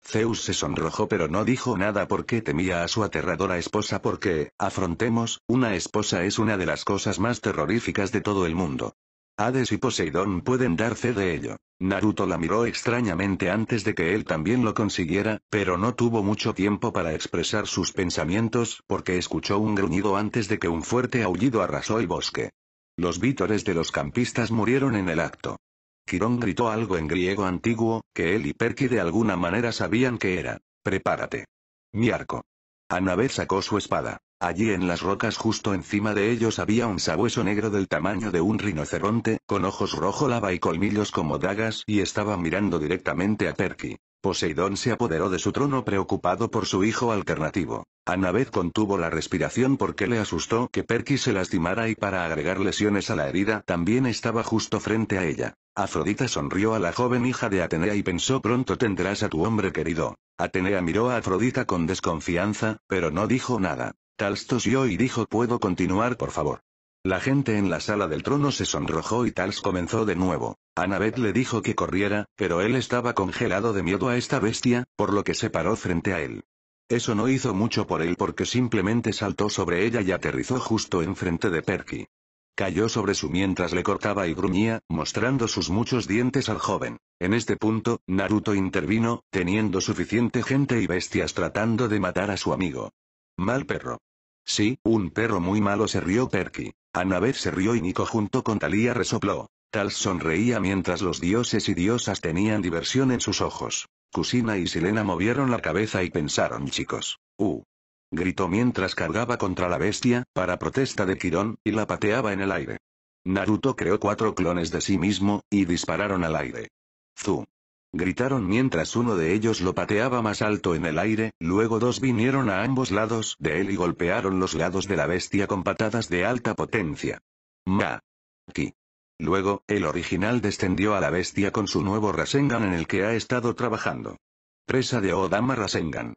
Zeus se sonrojó pero no dijo nada porque temía a su aterradora esposa porque, afrontemos, una esposa es una de las cosas más terroríficas de todo el mundo. Hades y Poseidón pueden dar fe de ello. Naruto la miró extrañamente antes de que él también lo consiguiera, pero no tuvo mucho tiempo para expresar sus pensamientos, porque escuchó un gruñido antes de que un fuerte aullido arrasó el bosque. Los vítores de los campistas murieron en el acto. Quirón gritó algo en griego antiguo, que él y Perky de alguna manera sabían que era. Prepárate. Mi arco. Anabel sacó su espada. Allí en las rocas justo encima de ellos había un sabueso negro del tamaño de un rinoceronte, con ojos rojo lava y colmillos como dagas y estaba mirando directamente a Perky. Poseidón se apoderó de su trono preocupado por su hijo alternativo. Annabeth contuvo la respiración porque le asustó que Perky se lastimara y para agregar lesiones a la herida también estaba justo frente a ella. Afrodita sonrió a la joven hija de Atenea y pensó pronto tendrás a tu hombre querido. Atenea miró a Afrodita con desconfianza, pero no dijo nada. Tals tosió y dijo ¿Puedo continuar por favor? La gente en la sala del trono se sonrojó y Tals comenzó de nuevo. Anabeth le dijo que corriera, pero él estaba congelado de miedo a esta bestia, por lo que se paró frente a él. Eso no hizo mucho por él porque simplemente saltó sobre ella y aterrizó justo enfrente de Perky. Cayó sobre su mientras le cortaba y gruñía, mostrando sus muchos dientes al joven. En este punto, Naruto intervino, teniendo suficiente gente y bestias tratando de matar a su amigo. Mal perro. Sí, un perro muy malo se rió Perky. Annabeth se rió y Nico junto con Talía resopló. Tal sonreía mientras los dioses y diosas tenían diversión en sus ojos. Kusina y Silena movieron la cabeza y pensaron chicos. ¡Uh! Gritó mientras cargaba contra la bestia, para protesta de Quirón, y la pateaba en el aire. Naruto creó cuatro clones de sí mismo, y dispararon al aire. Zoom gritaron mientras uno de ellos lo pateaba más alto en el aire, luego dos vinieron a ambos lados de él y golpearon los lados de la bestia con patadas de alta potencia. Ma. Aquí. Luego, el original descendió a la bestia con su nuevo Rasengan en el que ha estado trabajando. Presa de Odama Rasengan.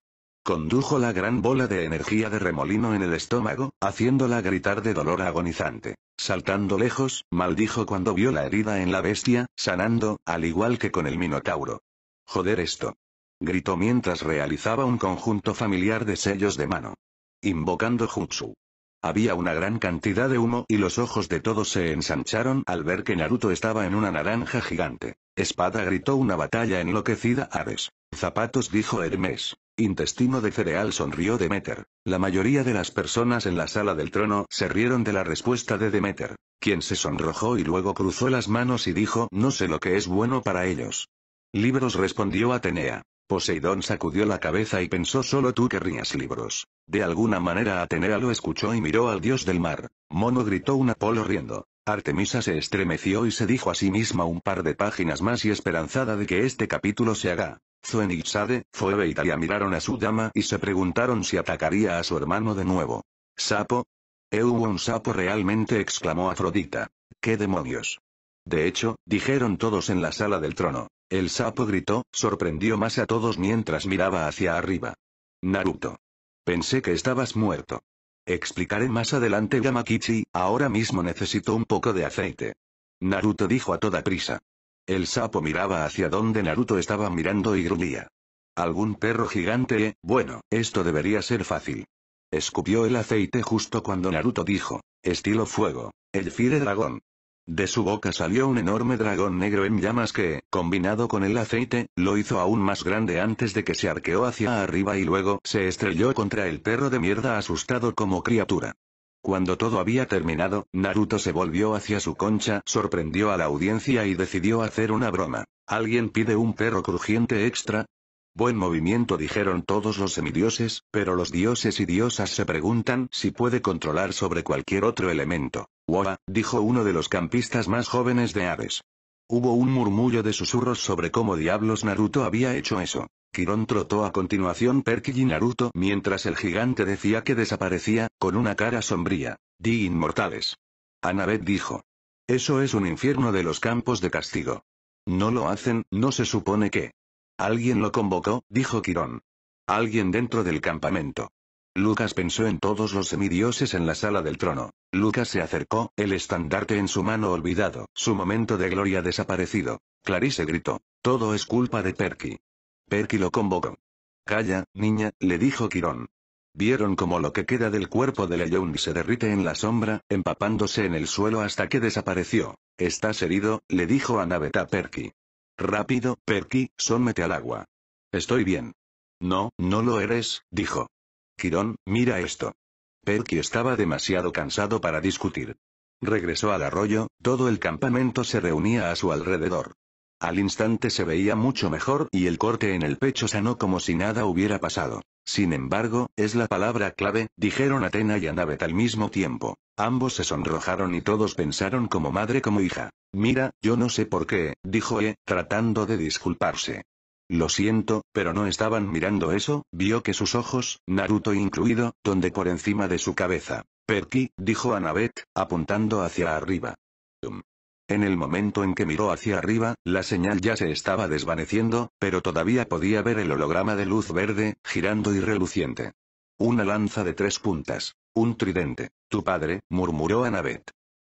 Condujo la gran bola de energía de remolino en el estómago, haciéndola gritar de dolor agonizante. Saltando lejos, maldijo cuando vio la herida en la bestia, sanando, al igual que con el minotauro. Joder esto. Gritó mientras realizaba un conjunto familiar de sellos de mano. Invocando Jutsu. Había una gran cantidad de humo y los ojos de todos se ensancharon al ver que Naruto estaba en una naranja gigante. Espada gritó una batalla enloquecida aves. Zapatos dijo Hermes. Intestino de cereal sonrió Demeter. La mayoría de las personas en la sala del trono se rieron de la respuesta de Demeter, quien se sonrojó y luego cruzó las manos y dijo, no sé lo que es bueno para ellos. Libros respondió Atenea. Poseidón sacudió la cabeza y pensó solo tú querrías libros. De alguna manera Atenea lo escuchó y miró al dios del mar. Mono gritó un Apolo riendo. Artemisa se estremeció y se dijo a sí misma un par de páginas más y esperanzada de que este capítulo se haga. Zoen y Sade, y Talia miraron a su dama y se preguntaron si atacaría a su hermano de nuevo. ¿Sapo? hubo un sapo realmente exclamó Afrodita. ¿Qué demonios? De hecho, dijeron todos en la sala del trono. El sapo gritó, sorprendió más a todos mientras miraba hacia arriba. Naruto. Pensé que estabas muerto. Explicaré más adelante Yamakichi, ahora mismo necesito un poco de aceite. Naruto dijo a toda prisa. El sapo miraba hacia donde Naruto estaba mirando y gruñía. Algún perro gigante, bueno, esto debería ser fácil. Escupió el aceite justo cuando Naruto dijo, estilo fuego, el fire dragón. De su boca salió un enorme dragón negro en llamas que, combinado con el aceite, lo hizo aún más grande antes de que se arqueó hacia arriba y luego se estrelló contra el perro de mierda asustado como criatura. Cuando todo había terminado, Naruto se volvió hacia su concha, sorprendió a la audiencia y decidió hacer una broma. ¿Alguien pide un perro crujiente extra? Buen movimiento dijeron todos los semidioses, pero los dioses y diosas se preguntan si puede controlar sobre cualquier otro elemento. Wow, dijo uno de los campistas más jóvenes de Aves. Hubo un murmullo de susurros sobre cómo diablos Naruto había hecho eso. Kiron trotó a continuación Perky y Naruto mientras el gigante decía que desaparecía, con una cara sombría. Di inmortales. Anabeth dijo. Eso es un infierno de los campos de castigo. No lo hacen, no se supone que. Alguien lo convocó, dijo Quirón. Alguien dentro del campamento. Lucas pensó en todos los semidioses en la sala del trono. Lucas se acercó, el estandarte en su mano olvidado, su momento de gloria desaparecido. Clarice gritó. Todo es culpa de Perky. Perky lo convocó. Calla, niña, le dijo Quirón. Vieron como lo que queda del cuerpo de Leyond se derrite en la sombra, empapándose en el suelo hasta que desapareció. Estás herido, le dijo a Naveta Perky. Rápido, Perky, sómete al agua. Estoy bien. No, no lo eres, dijo. Quirón, mira esto. Perky estaba demasiado cansado para discutir. Regresó al arroyo, todo el campamento se reunía a su alrededor. Al instante se veía mucho mejor y el corte en el pecho sanó como si nada hubiera pasado. Sin embargo, es la palabra clave, dijeron Atena y Anabet al mismo tiempo. Ambos se sonrojaron y todos pensaron como madre como hija. Mira, yo no sé por qué, dijo E, tratando de disculparse. Lo siento, pero no estaban mirando eso, vio que sus ojos, Naruto incluido, donde por encima de su cabeza. Perky, dijo Anabet, apuntando hacia arriba. En el momento en que miró hacia arriba, la señal ya se estaba desvaneciendo, pero todavía podía ver el holograma de luz verde, girando y reluciente. Una lanza de tres puntas. Un tridente. Tu padre, murmuró Anabet.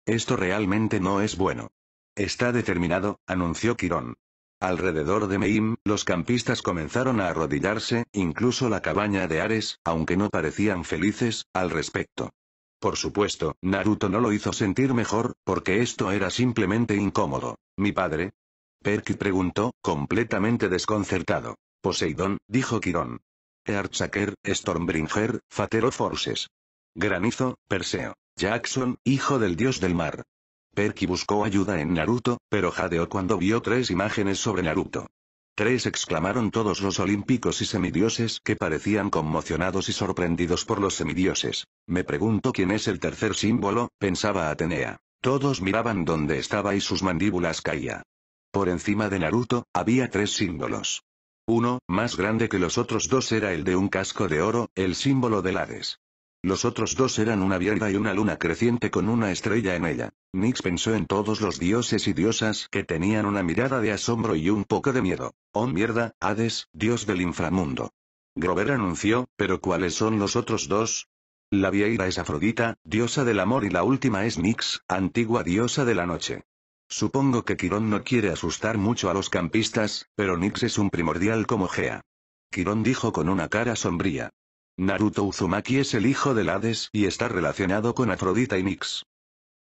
Esto realmente no es bueno. Está determinado, anunció Quirón. Alrededor de Meim, los campistas comenzaron a arrodillarse, incluso la cabaña de Ares, aunque no parecían felices, al respecto. Por supuesto, Naruto no lo hizo sentir mejor, porque esto era simplemente incómodo. ¿Mi padre? Perky preguntó, completamente desconcertado. Poseidón, dijo Quirón. Earthshaker, Stormbringer, Fatero Forces. Granizo, Perseo. Jackson, hijo del dios del mar. Perky buscó ayuda en Naruto, pero jadeó cuando vio tres imágenes sobre Naruto. Tres exclamaron todos los olímpicos y semidioses que parecían conmocionados y sorprendidos por los semidioses. Me pregunto quién es el tercer símbolo, pensaba Atenea. Todos miraban dónde estaba y sus mandíbulas caía. Por encima de Naruto, había tres símbolos. Uno, más grande que los otros dos, era el de un casco de oro, el símbolo de Hades. Los otros dos eran una vierda y una luna creciente con una estrella en ella. Nix pensó en todos los dioses y diosas que tenían una mirada de asombro y un poco de miedo. Oh mierda, Hades, dios del inframundo. Grover anunció, pero ¿cuáles son los otros dos? La vieira es Afrodita, diosa del amor y la última es Nix, antigua diosa de la noche. Supongo que Quirón no quiere asustar mucho a los campistas, pero Nix es un primordial como Gea. Quirón dijo con una cara sombría. Naruto Uzumaki es el hijo de Hades y está relacionado con Afrodita y Nix.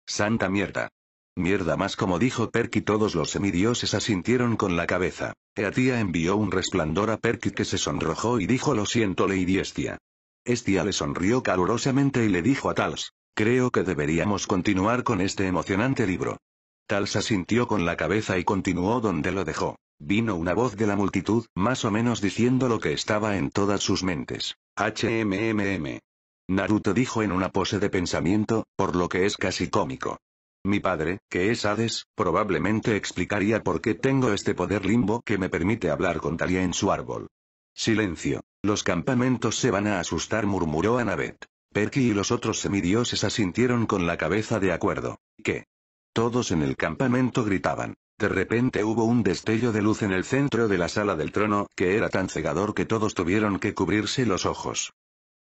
Santa mierda. Mierda más como dijo Perky todos los semidioses asintieron con la cabeza. Eatia envió un resplandor a Perky que se sonrojó y dijo lo siento Lady Estia. Estia le sonrió calurosamente y le dijo a Tals, creo que deberíamos continuar con este emocionante libro. Tals asintió con la cabeza y continuó donde lo dejó. Vino una voz de la multitud, más o menos diciendo lo que estaba en todas sus mentes. HMMM. Naruto dijo en una pose de pensamiento, por lo que es casi cómico. Mi padre, que es Hades, probablemente explicaría por qué tengo este poder limbo que me permite hablar con Talia en su árbol. Silencio. Los campamentos se van a asustar murmuró Anabeth. Perky y los otros semidioses asintieron con la cabeza de acuerdo. ¿Qué? Todos en el campamento gritaban. De repente hubo un destello de luz en el centro de la sala del trono, que era tan cegador que todos tuvieron que cubrirse los ojos.